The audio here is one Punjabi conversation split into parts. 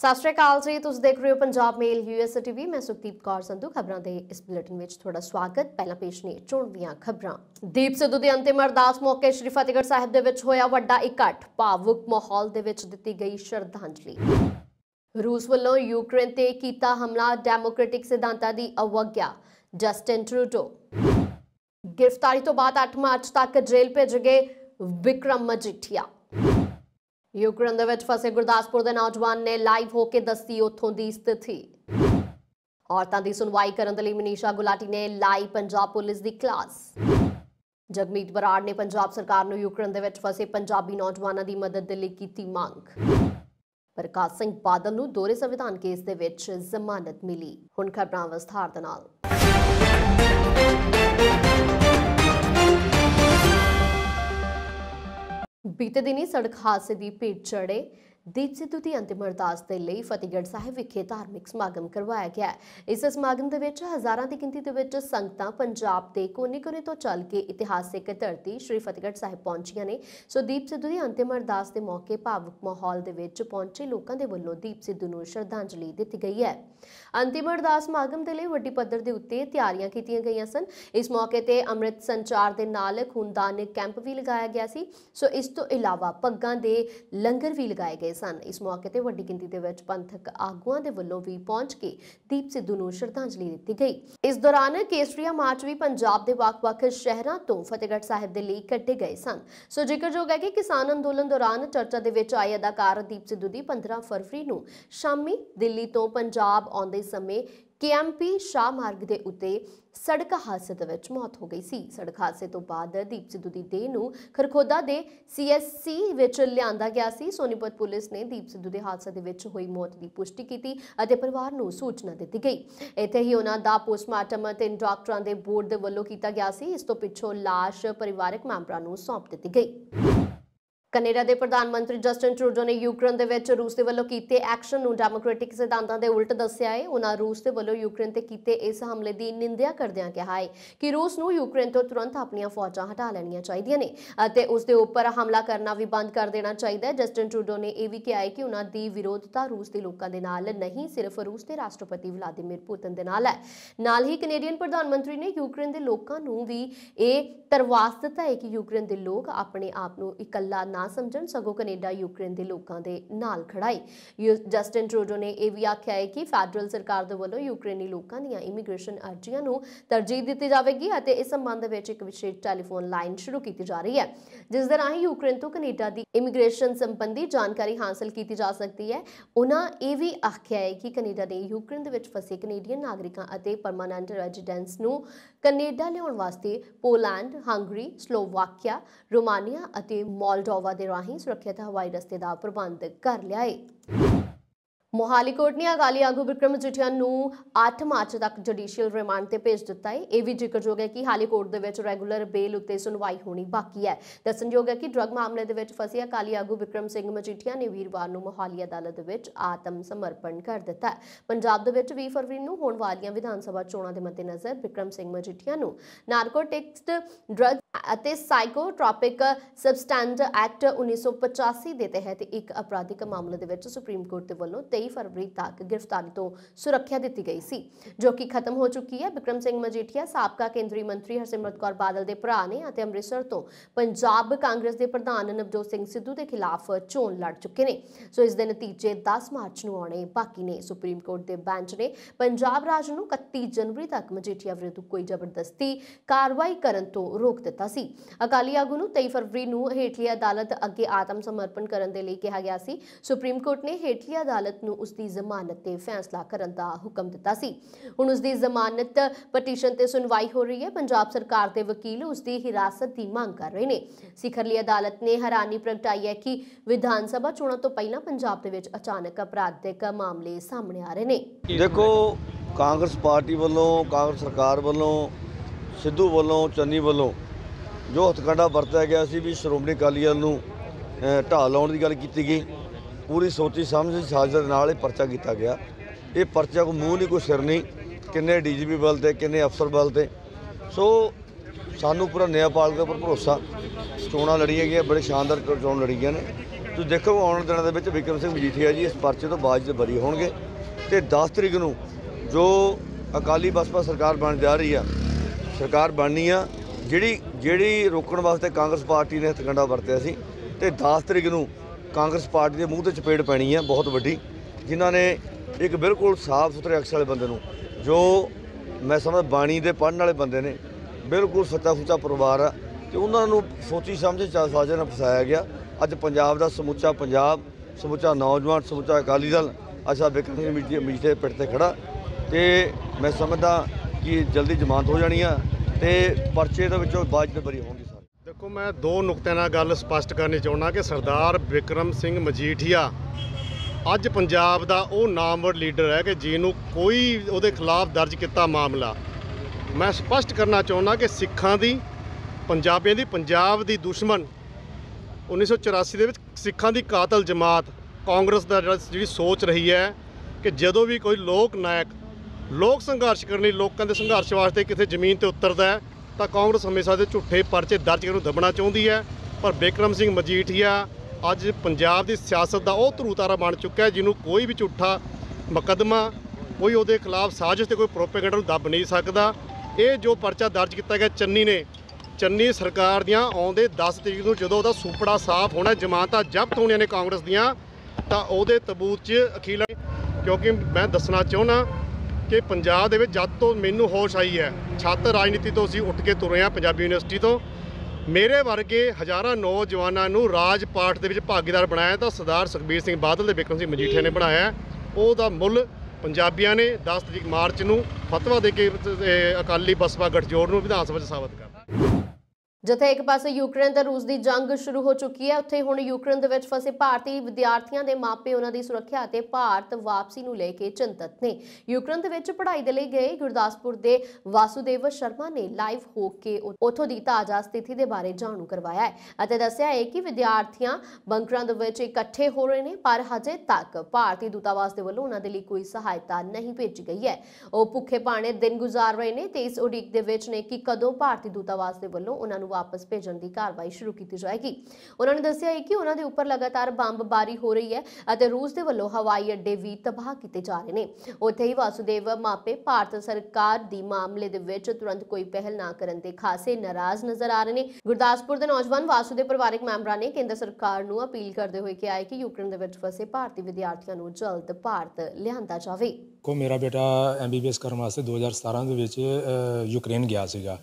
ਸਤਿ ਸ਼੍ਰੀ ਅਕਾਲ ਜੀ ਤੁਸੀਂ ਦੇਖ ਰਹੇ ਹੋ ਪੰਜਾਬ ਮੇਲ ਯੂਐਸ ਟੀਵੀ ਮੈਂ ਸੁਖਦੀਪ ਕੌਰ ਸੰਧੂ ਖਬਰਾਂ ਦੇ ਇਸ ਬੁਲੇਟਿਨ ਵਿੱਚ ਤੁਹਾਡਾ ਸਵਾਗਤ ਪਹਿਲਾਂ ਪੇਸ਼ ਨੇ ਚੋਣਵੀਆਂ ਖਬਰਾਂ ਦੀਪ ਸਿੱਧੂ ਦੇ ਅੰਤਿਮ ਅਰਦਾਸ ਮੌਕੇ ਸ਼੍ਰੀ ਫਤਿਹਗੜ੍ਹ ਸਾਹਿਬ ਦੇ ਵਿੱਚ ਹੋਇਆ ਵੱਡਾ ਇਕੱਠ ਭਾਵੁਕ ਮਾਹੌਲ ਦੇ ਵਿੱਚ ਦਿੱਤੀ ਗਈ ਸ਼ਰਧਾਂਜਲੀ ਰੂਸ ਵੱਲੋਂ ਯੂਕਰੇਨ ਤੇ ਕੀਤਾ ਹਮਲਾ ਡੈਮੋਕ੍ਰੈਟਿਕ ਸਿਧਾਂਤਾਂ ਦੀ ਅਵਗਿਆ ਜਸਟਿਨ ਟਰੂਡੋ ਗ੍ਰਿਫਤਾਰੀ ਤੋਂ ਬਾਅਦ 8 ਮਾਰਚ ਤੱਕ ਜੇਲ੍ਹ ਭੇਜ ਗਏ ਵਿਕਰਮ ਮਜੀਠੀਆ ਯੂਕਰੇਨ ਦੇ ਵਿੱਚ ਫਸੇ ਗੁਰਦਾਸਪੁਰ ਦੇ ਨੌਜਵਾਨ ਨੇ ਲਾਈਵ ਹੋ ਕੇ ਦੱਸੀ ਉੱਥੋਂ ਦੀ ਸਥਿਤੀ ਔਰਤਾਂ ਦੀ ਸੁਣਵਾਈ ਕਰਨ ਦੇ ਲਈ ਮਨੀਸ਼ਾ ਗੁਲਾਟੀ ਨੇ ਲਾਈ ਪੰਜਾਬ ਪੁਲਿਸ ਦੀ ਕਲਾਸ ਜਗਮੀਤ ਬਰਾੜ ਨੇ ਪੰਜਾਬ ਸਰਕਾਰ ਨੂੰ ਯੂਕਰੇਨ ਦੇ ਵਿੱਚ ਫਸੇ ਪੰਜਾਬੀ ਨੌਜਵਾਨਾਂ ਦੀ ਮਦਦ ਦੇ ਲਈ ਕੀਤੀ ਮੰਗ ਪ੍ਰਕਾਸ਼ ਸਿੰਘ ਬਾਦਲ ਨੂੰ ਦੋਰੇ ਸੰਵਿਧਾਨ ਕੇਸ ਦੇ ਵਿੱਚ ਜ਼ਮਾਨਤ ਮਿਲੀ ਹੁਣ ਖਬਰਾਂ ਵਿਸਥਾਰ ਦੇ ਨਾਲ ਬੀਤੇ ਦਿਨੀ ਸੜਕ ਹਾਦਸੇ ਦੀ ਭੇਟ ਚੜੇ ਦੀਪ ਸਿੱਧੂ ਦੀ ਅੰਤਿਮ ਅਰਦਾਸ ਦੇ ਲਈ ਫਤਿਹਗੜ੍ਹ ਸਾਹਿਬ ਵਿਖੇ ਧਾਰਮਿਕ ਸਮਾਗਮ ਕਰਵਾਇਆ ਗਿਆ ਇਸ ਸਮਾਗਮ ਦੇ ਵਿੱਚ ਹਜ਼ਾਰਾਂ ਦੀ ਗਿਣਤੀ ਦੇ ਵਿੱਚ ਸੰਗਤਾਂ ਪੰਜਾਬ ਦੇ ਕੋਨੇ-ਕੋਨੇ ਤੋਂ ਚੱਲ ਕੇ ਇਤਿਹਾਸਿਕ ਧਰਤੀ ਸ੍ਰੀ ਫਤਿਹਗੜ੍ਹ ਸਾਹਿਬ ਪਹੁੰਚੀਆਂ ਨੇ ਸੋ ਦੀਪ ਸਿੱਧੂ ਦੀ ਅੰਤਿਮ ਅਰਦਾਸ ਦੇ ਮੌਕੇ ਭਾਵੁਕ ਮਾਹੌਲ ਦੇ ਵਿੱਚ ਪਹੁੰਚੇ ਲੋਕਾਂ ਦੇ ਵੱਲੋਂ ਦੀਪ ਸਿੱਧੂ ਨੂੰ ਸ਼ਰਧਾਂਜਲੀ ਦਿੱਤੀ ਗਈ ਹੈ ਅੰਤਿਮ ਅਰਦਾਸ ਸਮਾਗਮ ਦੇ ਲਈ ਵੱਡੀ ਪੱਧਰ ਦੇ ਉੱਤੇ ਤਿਆਰੀਆਂ ਕੀਤੀਆਂ ਗਈਆਂ ਸਨ ਇਸ ਮੌਕੇ ਤੇ ਅੰਮ੍ਰਿਤ ਸੰਚਾਰ ਦੇ ਨਾਲ ਖੂਨਦਾਨ ਕੈਂਪ ਵੀ ਲਗਾਇਆ ਗਿਆ ਸੀ ਸੋ ਇਸ ਤੋਂ ਇਲਾਵਾ ਪੱਗਾਂ ਦੇ ਲੰਗਰ ਵੀ ਲਗਾਏ ਗਏ ਗਏ ਸਨ ਇਸ ਮੌਕੇ ਤੇ ਵੱਡੀ ਗਿਣਤੀ ਦੇ ਵਿੱਚ ਪੰਥਕ ਆਗੂਆਂ ਦੇ ਵੱਲੋਂ ਵੀ ਪਹੁੰਚ ਕੇ ਦੀਪ ਸਿੱਧੂ ਨੂੰ ਸ਼ਰਧਾਂਜਲੀ ਦਿੱਤੀ ਗਈ ਇਸ ਦੌਰਾਨ ਕੇਸਰੀਆ ਮਾਰਚ ਵੀ ਪੰਜਾਬ ਦੇ ਵੱਖ-ਵੱਖ ਸ਼ਹਿਰਾਂ ਤੋਂ ਫਤਿਹਗੜ੍ਹ ਸਾਹਿਬ ਦੇ ਲਈ ਕੱਢੇ ਗਏ ਸਨ ਸੋ ਜ਼ਿਕਰਯੋਗ ਹੈ ਕਿ ਕਿਸਾਨ ਅੰਦੋਲਨ ਦੌਰਾਨ ਚਰਚਾ ਦੇ ਵਿੱਚ ਆਏ ਅਦਾਕਾਰ ਦੀਪ ਸਿੱਧੂ ਦੀ 15 ਫਰਵਰੀ ਨੂੰ ਸ਼ਾਮੀ ਦਿੱਲੀ ਤੋਂ ਪੰਜਾਬ ਆਉਂਦੇ ਸਮੇਂ ਕੇਐਮਪੀ ਸ਼ਾਹ ਮਾਰਗ ਦੇ ਉੱਤੇ ਸੜਕ ਹਾਦਸੇ ਦੇ ਵਿੱਚ ਮੌਤ ਹੋ ਗਈ ਸੀ ਸੜਕ ਹਾਦਸੇ ਤੋਂ ਬਾਅਦ ਦੀਪ ਸਿੱਧੂ ਦੀ ਦੇਹ ਨੂੰ ਖਰਖੋਦਾ ਦੇ ਸੀਐਸਸੀ ਵਿੱਚ ਲਿਆਂਦਾ ਗਿਆ ਸੀ ਸੋਨੀਪਤ ਪੁਲਿਸ ਨੇ ਦੀਪ ਸਿੱਧੂ ਦੇ ਹਾਦਸੇ ਦੇ ਵਿੱਚ ਹੋਈ ਮੌਤ ਦੀ ਪੁਸ਼ਟੀ ਕੀਤੀ ਅਤੇ ਪਰਿਵਾਰ ਨੂੰ ਸੂਚਨਾ ਦਿੱਤੀ ਗਈ ਇੱਥੇ ਹੀ ਉਹਨਾਂ ਦਾ ਪੋਸਟਮਾਰਟਮ ਤਿੰਨ ਡਾਕਟਰਾਂ ਦੇ ਬੋਰਡ ਦੇ ਵੱਲੋਂ ਕੀਤਾ ਗਿਆ ਸੀ ਇਸ ਤੋਂ ਪਿੱਛੋਂ ਲਾਸ਼ ਪਰਿਵਾਰਕ ਮੈਂਬਰਾਂ ਨੂੰ ਸੌਂਪ ਦਿੱਤੀ ਗਈ ਕੈਨੇਡਾ ਦੇ ਪ੍ਰਧਾਨ ਮੰਤਰੀ ਜਸਟਨ ਟਰੂਡੋ ਨੇ ਯੂਕਰੇਨ ਦੇ ਵਿੱਚ ਰੂਸ ਦੇ ਵੱਲੋਂ ਕੀਤੇ ਐਕਸ਼ਨ ਨੂੰ ਡੈਮੋਕ੍ਰੈਟਿਕ ਸਿਧਾਂਤਾਂ ਦੇ ਉਲਟ ਦੱਸਿਆ ਹੈ ਉਹਨਾਂ ਰੂਸ ਦੇ ਵੱਲੋਂ ਯੂਕਰੇਨ ਤੇ ਕੀਤੇ ਇਸ ਹਮਲੇ ਦੀ ਨਿੰਦਿਆ ਕਰਦਿਆਂ ਕਿਹਾ ਹੈ ਕਿ ਰੂਸ ਨੂੰ ਯੂਕਰੇਨ ਤੋਂ ਤੁਰੰਤ ਆਪਣੀਆਂ ਫੌਜਾਂ ਹਟਾ ਲੈਣੀਆਂ ਚਾਹੀਦੀਆਂ ਨੇ ਅਤੇ ਉਸ ਦੇ ਉੱਪਰ ਹਮਲਾ ਕਰਨਾ ਵੀ ਬੰਦ ਕਰ ਦੇਣਾ ਚਾਹੀਦਾ ਹੈ ਜਸਟਨ ਟਰੂਡੋ ਨੇ ਇਹ ਵੀ ਕਿਹਾ ਹੈ ਕਿ ਉਹਨਾਂ ਦੀ ਵਿਰੋਧਤਾ ਰੂਸ ਦੇ ਲੋਕਾਂ ਦੇ ਨਾਲ ਨਹੀਂ ਸਿਰਫ ਰੂਸ ਦੇ ਰਾਸ਼ਟਰਪਤੀ ਵਲਾਦੀਮੀਰ ਪੁਤਿਨ ਦੇ ਨਾਲ ਹੈ ਨਾਲ ਹੀ ਕੈਨੇਡੀਅਨ ਪ੍ਰਧਾਨ ਮੰਤਰੀ ਨੇ ਯੂਕਰੇਨ ਦੇ ਲੋਕਾਂ ਨੂੰ ਵੀ ਇਹ ਤਰਵਾਸ ਦਿੱਤਾ ਹੈ ਕਿ ਯੂਕਰੇਨ ਦੇ ਲੋਕ ਆਪਣੇ ਆਪ ਨੂੰ ਇਕੱਲਾ ਨਾ ਸਮਝਣ ਸਗੋਂ ਕੈਨੇਡਾ ਯੂਕਰੇਨ ਦੇ ਲੋਕਾਂ ਦੇ ਨਾਲ ਖੜਾਈ ਜਸਟਨ ਜਸਟਿਨ ਟਰੂਡੋ ਨੇ ਇਹ ਵੀ ਆਖਿਆ ਹੈ ਕਿ ਫੈਡਰਲ ਸਰਕਾਰ ਦੇ ਵੱਲੋਂ ਯੂਕਰੇਨੀ ਲੋਕਾਂ ਦੀਆਂ ਇਮੀਗ੍ਰੇਸ਼ਨ ਅਰਜ਼ੀਆਂ ਨੂੰ ਤਰਜੀਹ ਦਿੱਤੀ ਜਾਵੇਗੀ ਅਤੇ ਇਸ ਸੰਬੰਧ ਵਿੱਚ ਇੱਕ ਵਿਸ਼ੇਸ਼ ਟੈਲੀਫੋਨ ਲਾਈਨ ਸ਼ੁਰੂ ਕੀਤੀ ਜਾ ਰਹੀ ਹੈ ਜਿਸ ਦੇ ਰਾਹੀਂ ਯੂਕਰੇਨ ਤੋਂ ਕੈਨੇਡਾ ਦੀ ਇਮੀਗ੍ਰੇਸ਼ਨ ਸੰਬੰਧੀ ਜਾਣਕਾਰੀ ਹਾਸਲ ਕੀਤੀ ਜਾ ਸਕਦੀ ਹੈ ਉਹਨਾਂ ਇਹ ਵੀ ਆਖਿਆ ਹੈ ਕਿ ਕੈਨੇਡਾ ਦੇ ਯੂਕਰੇਨ ਦੇ ਵਿੱਚ ਫਸੇ ਕੈਨੇਡੀਅਨ ਨਾਗਰਿਕਾਂ ਅਤੇ ਪਰਮਾਨੈਂਟ ਰੈਜ਼ੀਡੈਂਟਸ ਨੂੰ ਕੈਨੇਡਾ ਲਿਆਉਣ ਵਾਸਤੇ ਪੋਲੈਂਡ ਹੰਗਰੀ ਸਲੋਵਾਕੀਆ ਰੋਮਾਨੀਆ ਅਤੇ ਮੋਲਡੋਵਾ ਦੇ ਰਾਹੀਂ ਸੁਰੱਖਿਅਤ ਹਵਾਈ ਰਸਤੇ ਦਾ ਪ੍ਰਬੰਧ ਕਰ ਲਿਆ ਹੈ ਮੋਹਾਲੀ ਕੋਰਟ ਨੇ ਅਕਾਲੀ ਆਗੂ ਵਿਕਰਮ ਜਠਿਆ ਨੂੰ 8 ਮਾਰਚ ਤੱਕ ਜੁਡੀਸ਼ੀਅਲ ਰਿਮਾਂਡ ਤੇ ਭੇਜ ਦਿੱਤਾ ਹੈ ਇਹ ਵੀ ਜ਼ਿਕਰਯੋਗ ਹੈ ਕਿ ਹਾਲੀ ਕੋਰਟ ਦੇ ਵਿੱਚ ਰੈਗੂਲਰ ਬੇਲ ਉੱਤੇ ਸੁਣਵਾਈ ਹੋਣੀ ਬਾਕੀ ਹੈ ਦੱਸਣਯੋਗ ਹੈ ਕਿ ਡਰੱਗ ਮਾਮਲੇ ਦੇ ਵਿੱਚ ਫਸੇ ਅਕਾਲੀ ਆਗੂ ਵਿਕਰਮ ਸਿੰਘ ਮਜੀਠੀਆ ਨੇ ਵੀਰਵਾਰ ਨੂੰ ਮੋਹਾਲੀ ਅਦਾਲਤ ਦੇ ਵਿੱਚ ਆਤਮ ਸਮਰਪਣ ਕਰ ਦਿੱਤਾ ਪੰਜਾਬ ਦੇ ਵਿੱਚ 20 ਫਰਵਰੀ ਨੂੰ ਹੋਣ ਵਾਲੀਆਂ ਵਿਧਾਨ ਸਭਾ ਚੋਣਾਂ ਦੇ ਮੱਦੇਨਜ਼ਰ ਵਿਕਰਮ ਸਿੰਘ ਮਜੀਠੀਆ ਨੂੰ ਨਾਰਕੋਟਿਕਸ ਡਰੱਗ ਅਤੇ ਸਾਈਕੋਟ੍ਰੋਪਿਕ ਸਬਸਟੈਂਸ ਐਕਟ 1985 ਦੇ ਤਹਿਤ ਇੱਕ ਅਪਰਾਧਿਕ ਮਾਮਲੇ ਦੇ ਵਿੱਚ ਸੁਪਰੀਮ ਕੋਰਟ ਦੇ ਵੱਲੋਂ 23 ਫਰਵਰੀ ਤੱਕ ਗ੍ਰਿਫਤਾਰੀ ਤੋਂ ਸੁਰੱਖਿਆ ਦਿੱਤੀ ਗਈ ਸੀ ਜੋ ਕਿ ਖਤਮ ਹੋ ਚੁੱਕੀ ਹੈ ਬਿਕਰਮ ਸਿੰਘ ਮਜੀਠੀਆ ਸਾਬਕਾ ਕੇਂਦਰੀ ਮੰਤਰੀ ਹਰਸਿਮਰਤ ਕੌਰ ਬਾਦਲ ਦੇ ਭਰਾ ਨੇ ਅਤੇ ਅੰਮ੍ਰਿਤਸਰ ਤੋਂ ਪੰਜਾਬ ਕਾਂਗਰਸ ਦੇ ਪ੍ਰਧਾਨ ਨਵਜੋਤ ਸਿੰਘ ਸਿੱਧੂ ਦੇ ਖਿਲਾਫ ਚੋਣ ਲੜ ਚੁੱਕੇ ਨੇ ਸੋ ਇਸ ਦੇ ਨਤੀਜੇ 10 ਮਾਰਚ ਨੂੰ ਆਉਣੇ ਬਾਕੀ ਨੇ ਸੁਪਰੀਮ ਕੋਰਟ ਦੇ ਬੈਂਚ ਨੇ ਪੰਜਾਬ ਰਾਜ ਨੂੰ 31 ਜਨਵਰੀ ਤੱਕ ਮਜੀਠੀਆ ਵਿਰੁੱਧ ਕੋਈ ਜ਼ਬਰਦਸਤੀ ਕਾਰਵਾਈ ਕਰਨ ਤੋਂ ਰੋਕ ਦਿੱਤਾ ਸੀ ਅਕਾਲੀ ਆਗੂ ਨੂੰ 23 ਫਰਵਰੀ ਨੂੰ ਹੇਠਲੀ ਅਦਾਲਤ ਅੱਗੇ ਆਤਮ ਸਮਰਪਣ ਕਰਨ ਦੇ ਲਈ ਕਿਹਾ ਗਿਆ ਸੀ ਸੁਪਰੀਮ ਕੋਰਟ ਨੇ ਹੇਠਲੀ ਅਦਾਲਤ ਨੂੰ ਨੂੰ ਉਸ ਦੀ ਜ਼ਮਾਨਤ ਤੇ ਫੈਸਲਾ ਕਰਨ ਦਾ ਹੁਕਮ ਦਿੱਤਾ ਸੀ ਹੁਣ ਉਸ ਦੀ ਜ਼ਮਾਨਤ ਪਟੀਸ਼ਨ ਤੇ ਸੁਣਵਾਈ ਹੋ ਰਹੀ ਹੈ ਪੰਜਾਬ ਸਰਕਾਰ ਦੇ ਵਕੀਲ ਉਸ ਦੀ ਹਿਰਾਸਤ ਦੀ ਮੰਗ ਕਰ ਰਹੇ ਨੇ ਸਿਖਰਲੀ ਅਦਾਲਤ ਨੇ ਹੈਰਾਨੀ ਪ੍ਰਗਟਾਈ ਹੈ ਕਿ ਵਿਧਾਨ ਸਭਾ ਚੋਣਾਂ ਤੋਂ ਪਹਿਲਾਂ ਪੰਜਾਬ ਦੇ ਵਿੱਚ ਅਚਾਨਕ ਅਪਰਾਧਿਕ ਮਾਮਲੇ ਸਾਹਮਣੇ ਆ ਰਹੇ ਨੇ ਦੇਖੋ ਕਾਂਗਰਸ ਪਾਰਟੀ ਵੱਲੋਂ ਕਾਂਗਰਸ ਸਰਕਾਰ ਵੱਲੋਂ ਸਿੱਧੂ ਵੱਲੋਂ ਚੰਨੀ ਵੱਲੋਂ ਜੋ ਹਥਕੰਡਾ ਵਰਤਿਆ ਗਿਆ ਸੀ ਵੀ ਸ਼੍ਰੋਮਣੀ ਅਕਾਲੀ ਨੂੰ ਢਾਹ ਲਾਉਣ ਦੀ ਗੱਲ ਕੀਤੀ ਗਈ ਪੂਰੀ ਸੋਚੀ ਸਮਝ ਸਾਜ਼ਰ ਨਾਲ ਇਹ ਪਰਚਾ ਕੀਤਾ ਗਿਆ ਇਹ ਪਰਚਾ ਕੋ ਮੂੰਹ ਨਹੀਂ ਕੋ ਸਿਰ ਨਹੀਂ ਕਿੰਨੇ ਡੀਜੀਪੀ ਬਲ ਤੇ ਕਿੰਨੇ ਅਫਸਰ ਬਲ ਤੇ ਸੋ ਸਾਨੂੰ ਪੂਰਾ ਦੇ ਪਰ ਭਰੋਸਾ ਚੋਣਾਂ ਲੜੀਆਂ ਗਈਆਂ ਬੜੇ ਸ਼ਾਨਦਾਰ ਚੋਣ ਲੜੀਆਂ ਨੇ ਤੁਸੀਂ ਦੇਖੋ ਆਉਣ ਦਿਨਾਂ ਦੇ ਵਿੱਚ ਵਿਕਰਮ ਸਿੰਘ ਮਜੀਠੀਆ ਜੀ ਇਸ ਪਰਚੇ ਤੋਂ ਬਾਜ ਦੇ ਬਰੀ ਹੋਣਗੇ ਤੇ 10 ਤਰੀਕ ਨੂੰ ਜੋ ਅਕਾਲੀ ਬਸਪਾ ਸਰਕਾਰ ਬਣ ਜਾ ਰਹੀ ਆ ਸਰਕਾਰ ਬਣਨੀ ਆ ਜਿਹੜੀ ਜਿਹੜੀ ਰੋਕਣ ਵਾਸਤੇ ਕਾਂਗਰਸ ਪਾਰਟੀ ਨੇ ਹਥਕੰਡਾ ਵਰਤਿਆ ਸੀ ਤੇ 10 ਤਰੀਕ ਨੂੰ ਕਾਂਗਰਸ ਪਾਰਟੀ ਦੇ ਮੂੰਹ ਤੇ ਚਪੇੜ ਪੈਣੀ ਹੈ ਬਹੁਤ ਵੱਡੀ ਜਿਨ੍ਹਾਂ ਨੇ ਇੱਕ ਬਿਲਕੁਲ ਸਾਫ਼ ਸੁਥਰੇ ਅਕਸ ਵਾਲੇ ਬੰਦੇ ਨੂੰ ਜੋ ਮੈਂ ਸਮਝ ਬਾਣੀ ਦੇ ਪੜਨ ਵਾਲੇ ਬੰਦੇ ਨੇ ਬਿਲਕੁਲ ਸੱਚਾ ਸੁੱਚਾ ਪਰਿਵਾਰ ਆ ਤੇ ਉਹਨਾਂ ਨੂੰ ਸੋਚੀ ਸਮਝੇ ਚਾਲ ਸਾਜੇ ਨਾਲ ਫਸਾਇਆ ਗਿਆ ਅੱਜ ਪੰਜਾਬ ਦਾ ਸਮੁੱਚਾ ਪੰਜਾਬ ਸਮੁੱਚਾ ਨੌਜਵਾਨ ਸਮੁੱਚਾ ਅਕਾਲੀ ਦਲ ਅਸਾ ਬਿਕਰਮ ਸਿੰਘ ਮੀਤੇ ਪਿੱਠ ਤੇ ਖੜਾ ਤੇ ਮੈਂ ਸਮਝਦਾ ਕਿ ਜਲਦੀ ਜ਼ਮਾਨਤ ਹੋ ਜਾਣੀ ਆ ਤੇ ਪਰਚੇ ਦੇ ਵਿੱਚੋਂ ਬਾਜ ਬਰੀ ਹੋਣਗੇ ਦੇਖੋ ਮੈਂ ਦੋ ਨੁਕਤਿਆਂ ਨਾਲ ਗੱਲ ਸਪਸ਼ਟ ਕਰਨੀ ਚਾਹੁੰਦਾ ਕਿ ਸਰਦਾਰ ਵਿਕਰਮ ਸਿੰਘ ਮਜੀਠੀਆ ਅੱਜ ਪੰਜਾਬ ਦਾ ਉਹ ਨਾਮਵਰ ਲੀਡਰ ਹੈ ਕਿ ਜਿਹਨੂੰ ਕੋਈ ਉਹਦੇ ਖਿਲਾਫ ਦਰਜ ਕੀਤਾ ਮਾਮਲਾ ਮੈਂ ਸਪਸ਼ਟ ਕਰਨਾ ਚਾਹੁੰਦਾ ਕਿ ਸਿੱਖਾਂ ਦੀ ਪੰਜਾਬੀਆਂ ਦੀ ਪੰਜਾਬ ਦੀ ਦੁਸ਼ਮਣ 1984 ਦੇ ਵਿੱਚ ਸਿੱਖਾਂ ਦੀ ਕਾਤਲ ਜਮਾਤ ਕਾਂਗਰਸ ਦਾ ਜਿਹੜੀ ਸੋਚ ਰਹੀ ਹੈ ਕਿ ਜਦੋਂ ਵੀ ਕੋਈ ਲੋਕ ਨਾਇਕ ਲੋਕ ਸੰਘਰਸ਼ ਕਰਨ ਲਈ ਲੋਕਾਂ ਦੇ ਸੰਘਰਸ਼ ਵਾਸਤੇ ਕਿਤੇ ਜ਼ਮੀਨ ਤੇ ਉਤਰਦਾ ਹੈ ਤਾਂ ਕਾਂਗਰਸ ਹਮੇਸ਼ਾ ਦੇ ਝੂਠੇ ਪਰਚੇ ਦਰਜ ਕਰਨ ਨੂੰ ਦਬਣਾ ਚਾਹੁੰਦੀ ਹੈ ਪਰ ਬਿਕਰਮ ਸਿੰਘ ਮਜੀਠੀਆ ਅੱਜ ਪੰਜਾਬ ਦੀ ਸਿਆਸਤ ਦਾ ਉਹ ਧਰੂਤਾਰਾ ਬਣ ਚੁੱਕਾ ਹੈ ਜਿਹਨੂੰ ਕੋਈ ਵੀ ਝੂਠਾ ਮੁਕਦਮਾ ਕੋਈ ਉਹਦੇ ਖਿਲਾਫ ਸਾਜ਼ਿਸ਼ ਤੇ ਕੋਈ ਪ੍ਰੋਪਗੈਂਡਾ ਨੂੰ ਦੱਬ ਨਹੀਂ ਸਕਦਾ ਇਹ ਜੋ ਪਰਚਾ ਦਰਜ ਕੀਤਾ ਗਿਆ ਚੰਨੀ ਨੇ ਚੰਨੀ ਸਰਕਾਰ ਦੀਆਂ ਆਉਂਦੇ 10 ਤਰੀਕ ਨੂੰ ਜਦੋਂ ਉਹਦਾ ਸੂਪੜਾ ਸਾਫ਼ ਹੋਣਾ ਜਮਾਨਤਾਂ ਜ਼ਬਤ ਹੋਣੀਆਂ ਨੇ ਕਾਂਗਰਸ ਦੀਆਂ ਤਾਂ ਉਹਦੇ ਤਬੂਤ 'ਚ ਅਖੀਲਾ ਕਿਉਂਕਿ ਮੈਂ ਦੱਸਣਾ ਚਾਹੁੰਦਾ ਕਿ ਪੰਜਾਬ ਦੇ ਵਿੱਚ ਜਦ ਤੋਂ ਮੈਨੂੰ ਹੋਸ਼ ਆਈ ਹੈ ਛੱਤ ਰਾਜਨੀਤੀ ਤੋਂ ਅਸੀਂ ਉੱਠ ਕੇ ਤੁਰੇ ਆ ਪੰਜਾਬੀ ਯੂਨੀਵਰਸਿਟੀ ਤੋਂ ਮੇਰੇ ਵਰਗੇ ਹਜ਼ਾਰਾਂ ਨੌਜਵਾਨਾਂ ਨੂੰ ਰਾਜ ਪਾਠ ਦੇ ਵਿੱਚ ਭਾਗੀਦਾਰ ਬਣਾਇਆ ਤਾਂ ਸਰਦਾਰ ਸੁਖਬੀਰ ਸਿੰਘ ਬਾਦਲ ਦੇ ਬਿਕਰਮ ਸਿੰਘ ਮਜੀਠੇ ਨੇ ਬਣਾਇਆ ਉਹਦਾ ਮੁੱਲ ਪੰਜਾਬੀਆਂ ਨੇ 10 ਤਰੀਕ ਮਾਰਚ ਨੂੰ ਫਤਵਾ ਦੇ ਕੇ ਅਕਾਲੀ ਬਸਪਾ ਗਠਜੋੜ ਨੂੰ ਵਿਧਾਨ ਸਭਾ 'ਚ ਸਾਬਤ ਕਰਨਾ ਜਿੱਥੇ ਇੱਕ ਪਾਸੇ ਯੂਕਰੇਨ ਤੇ ਰੂਸ ਦੀ ਜੰਗ ਸ਼ੁਰੂ ਹੋ ਚੁੱਕੀ ਹੈ ਉੱਥੇ ਹੁਣ ਯੂਕਰੇਨ ਦੇ ਵਿੱਚ ਫਸੇ ਭਾਰਤੀ ਵਿਦਿਆਰਥੀਆਂ ਦੇ ਮਾਪੇ ਉਹਨਾਂ ਦੀ ਸੁਰੱਖਿਆ ਅਤੇ ਭਾਰਤ ਵਾਪਸੀ ਨੂੰ ਲੈ ਕੇ ਚਿੰਤਤ ਨੇ ਯੂਕਰੇਨ ਦੇ ਵਿੱਚ ਪੜ੍ਹਾਈ ਦੇ ਲਈ ਗਏ ਗੁਰਦਾਸਪੁਰ ਦੇ ਵਾਸੂਦੇਵ ਸ਼ਰਮਾ ਨੇ ਲਾਈਵ ਹੋ ਕੇ ਉੱਥੋਂ ਦੀ ਤਾਜ਼ਾ ਸਥਿਤੀ ਦੇ ਬਾਰੇ ਜਾਣੂ ਕਰਵਾਇਆ ਹੈ ਅਤੇ ਦੱਸਿਆ ਹੈ ਕਿ ਵਿਦਿਆਰਥੀਆਂ ਬੰਕਰਾਂ ਦੇ ਵਿੱਚ ਇਕੱਠੇ ਹੋ ਰਹੇ ਨੇ ਪਰ ਹਜੇ ਤੱਕ ਭਾਰਤੀ ਦੂਤਾਵਾਸ ਦੇ ਵੱਲੋਂ ਉਹਨਾਂ ਦੇ ਲਈ ਕੋਈ ਸਹਾਇਤਾ ਨਹੀਂ ਭੇਜੀ ਗਈ ਹੈ ਉਹ ਭੁੱਖੇ ਭਾਣੇ ਦਿਨ ਗੁਜ਼ਾਰ ਰਹੇ ਨੇ ਤੇ ਇਸ ਉਡੀਕ ਦੇ ਵਿੱਚ ਨੇ ਕਿ ਕਦੋਂ ਭਾਰਤੀ ਦੂਤਾਵਾਸ ਦੇ ਵੱਲੋਂ ਉਹਨਾਂ ਨੂੰ ਵਾਪਸ ਭੇਜਣ ਦੀ ਕਾਰਵਾਈ ਸ਼ੁਰੂ ਕੀਤੀ ਜਾਏਗੀ ਉਹਨਾਂ ਨੇ ਦੱਸਿਆ ਹੈ ਕਿ ਉਹਨਾਂ ਦੇ ਉੱਪਰ ਲਗਾਤਾਰ ਬੰਬਬਾਰੀ ਹੋ ਰਹੀ ਹੈ ਅਤੇ ਰੂਸ ਦੇ ਵੱਲੋਂ ਹਵਾਈ ਅੱਡੇ ਵੀ ਤਬਾਹ ਕੀਤੇ ਜਾ ਰਹੇ ਨੇ ਉੱਥੇ ਹੀ ਵਾਸੂਦੇਵ ਮਾਪੇ ਭਾਰਤ ਸਰਕਾਰ ਦੀ ਮਾਮਲੇ ਦੇ ਵਿੱਚ ਤੁਰੰਤ ਕੋਈ ਪਹਿਲ ਨਾ ਕਰਨ ਦੇ ਖਾਸੇ ਨਾਰਾਜ਼ ਨਜ਼ਰ ਆ ਰਹੇ ਨੇ ਗੁਰਦਾਸਪੁਰ ਦੇ ਨੌਜਵਾਨ ਵਾਸੂਦੇ ਪਰਿਵਾਰਕ ਮੈਂਬਰਾਂ ਨੇ ਕੇਂਦਰ ਸਰਕਾਰ ਨੂੰ ਅਪੀਲ ਕਰਦੇ ਹੋਏ ਕਿਹਾ ਹੈ ਕਿ ਯੂਕਰੇਨ ਦੇ ਵਿੱਚ ਫਸੇ ਭਾਰਤੀ ਵਿਦਿਆਰਥੀਆਂ ਨੂੰ ਜਲਦ ਭਾਰਤ ਲਿਆਂਦਾ ਜਾਵੇ ਕੋ ਮੇਰਾ ਬੇਟਾ ਐਮਬੀਬੀਐਸ ਕਰਨ ਵਾਸਤੇ 2017 ਦੇ ਵਿੱਚ ਯੂਕਰੇਨ ਗਿਆ ਸੀਗਾ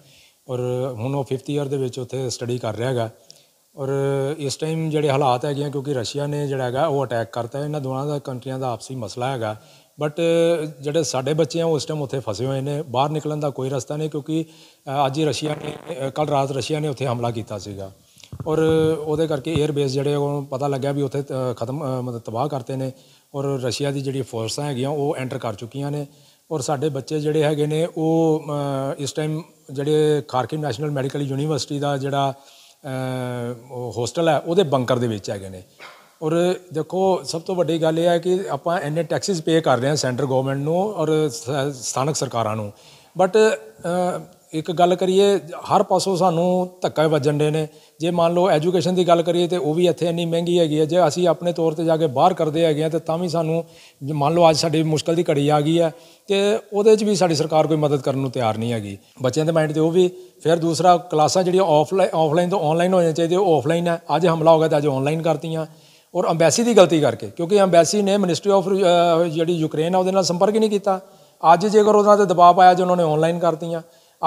ਔਰ ਹੁਣ ਉਹ 5th ਇਅਰ ਦੇ ਵਿੱਚ ਉੱਥੇ ਸਟੱਡੀ ਕਰ ਰਿਹਾ ਹੈਗਾ ਔਰ ਇਸ ਟਾਈਮ ਜਿਹੜੇ ਹਾਲਾਤ ਹੈਗੇ ਆ ਕਿਉਂਕਿ ਰਸ਼ੀਆ ਨੇ ਜਿਹੜਾ ਹੈਗਾ ਉਹ ਅਟੈਕ ਕਰਤਾ ਇਹਨਾਂ ਦੋਨਾਂ ਦਾ ਕੰਟਰੀਆਂ ਦਾ ਆਪਸੀ ਮਸਲਾ ਹੈਗਾ ਬਟ ਜਿਹੜੇ ਸਾਡੇ ਬੱਚੇ ਆ ਉਸ ਟਾਈਮ ਉੱਥੇ ਫਸੇ ਹੋਏ ਨੇ ਬਾਹਰ ਨਿਕਲਣ ਦਾ ਕੋਈ ਰਸਤਾ ਨਹੀਂ ਕਿਉਂਕਿ ਅੱਜ ਹੀ ਰਸ਼ੀਆ ਨੇ ਕੱਲ ਰਾਤ ਰਸ਼ੀਆ ਨੇ ਉੱਥੇ ਹਮਲਾ ਕੀਤਾ ਸੀਗਾ ਔਰ ਉਹਦੇ ਕਰਕੇ 에ਅਰ ਬੇਸ ਜਿਹੜੇ ਉਹ ਪਤਾ ਲੱਗਿਆ ਵੀ ਉੱਥੇ ਖਤਮ ਮਤਲਬ ਤਬਾਹ ਕਰਤੇ ਨੇ ਔਰ ਰਸ਼ੀਆ ਦੀ ਜਿਹੜੀ ਫੋਰਸਾਂ ਹੈਗੀਆਂ ਉਹ ਐਂਟਰ ਕਰ ਚੁੱਕੀਆਂ ਨੇ ਔਰ ਸਾਡੇ ਬੱਚੇ ਜਿਹੜੇ ਹੈਗੇ ਨੇ ਉਹ ਇਸ ਟਾਈਮ ਜਿਹੜੇ ਖਾਰਕੀ ਨੈਸ਼ਨਲ ਮੈਡੀਕਲ ਯੂਨੀਵਰਸਿਟੀ ਦਾ ਜਿਹੜਾ ਹੋਸਟਲ ਹੈ ਉਹਦੇ ਬੰਕਰ ਦੇ ਵਿੱਚ ਹੈਗੇ ਨੇ ਔਰ ਦੇਖੋ ਸਭ ਤੋਂ ਵੱਡੀ ਗੱਲ ਇਹ ਹੈ ਕਿ ਆਪਾਂ ਇੰਨੇ ਟੈਕਸਿਸ ਪੇ ਕਰ ਰਹੇ ਹਾਂ ਸੈਂਟਰ ਗਵਰਨਮੈਂਟ ਨੂੰ ਔਰ ਸਥਾਨਕ ਸਰਕਾਰਾਂ ਨੂੰ ਬਟ ਇੱਕ ਗੱਲ ਕਰੀਏ ਹਰ ਪਾਸੋਂ ਸਾਨੂੰ ਧੱਕਾ ਵੱਜਣ ਦੇ ਨੇ ਜੇ ਮੰਨ ਲਓ ਐਜੂਕੇਸ਼ਨ ਦੀ ਗੱਲ ਕਰੀਏ ਤੇ ਉਹ ਵੀ ਇੱਥੇ ਇੰਨੀ ਮਹਿੰਗੀ ਹੈਗੀ ਹੈ ਜੇ ਅਸੀਂ ਆਪਣੇ ਤੌਰ ਤੇ ਜਾ ਕੇ ਬਾਹਰ ਕਰਦੇ ਹੈਗੇ ਆ ਤੇ ਤਾਂ ਵੀ ਸਾਨੂੰ ਮੰਨ ਲਓ ਅੱਜ ਸਾਡੀ ਮੁਸ਼ਕਲ ਦੀ ਘੜੀ ਆ ਗਈ ਹੈ ਤੇ ਉਹਦੇ 'ਚ ਵੀ ਸਾਡੀ ਸਰਕਾਰ ਕੋਈ ਮਦਦ ਕਰਨ ਨੂੰ ਤਿਆਰ ਨਹੀਂ ਹੈਗੀ ਬੱਚਿਆਂ ਦੇ ਮਾਈਂਡ ਤੇ ਉਹ ਵੀ ਫਿਰ ਦੂਸਰਾ ਕਲਾਸਾਂ ਜਿਹੜੀਆਂ ਆਫਲਾਈਨ ਆਫਲਾਈਨ ਤੋਂ ਆਨਲਾਈਨ ਹੋ ਜਾਣੀਆਂ ਚਾਹੀਦੀ ਉਹ ਆਫਲਾਈਨ ਹੈ ਅੱਜ ਹਮਲਾ ਹੋ ਗਿਆ ਤਾਂ ਅੱਜ ਆਨਲਾਈਨ ਕਰਤੀਆਂ ਔਰ ਐਮਬੈਸੀ ਦੀ ਗਲਤੀ ਕਰਕੇ ਕਿਉਂਕਿ ਐਮਬੈਸੀ ਨੇ ਮਿਨਿਸਟਰੀ ਆਫ ਜਿਹੜੀ ਯੂਕਰੇਨ ਆ ਉਹਦੇ ਨਾਲ ਸੰਪਰਕ ਹੀ ਨਹੀਂ ਕੀਤਾ ਅੱਜ ਜੇਕਰ ਉਹਨਾਂ ਤੇ ਦਬਾਅ ਪਾਇਆ ਜੇ ਉਹਨਾਂ ਨੇ ਆਨਲਾਈਨ ਕਰਤੀਆਂ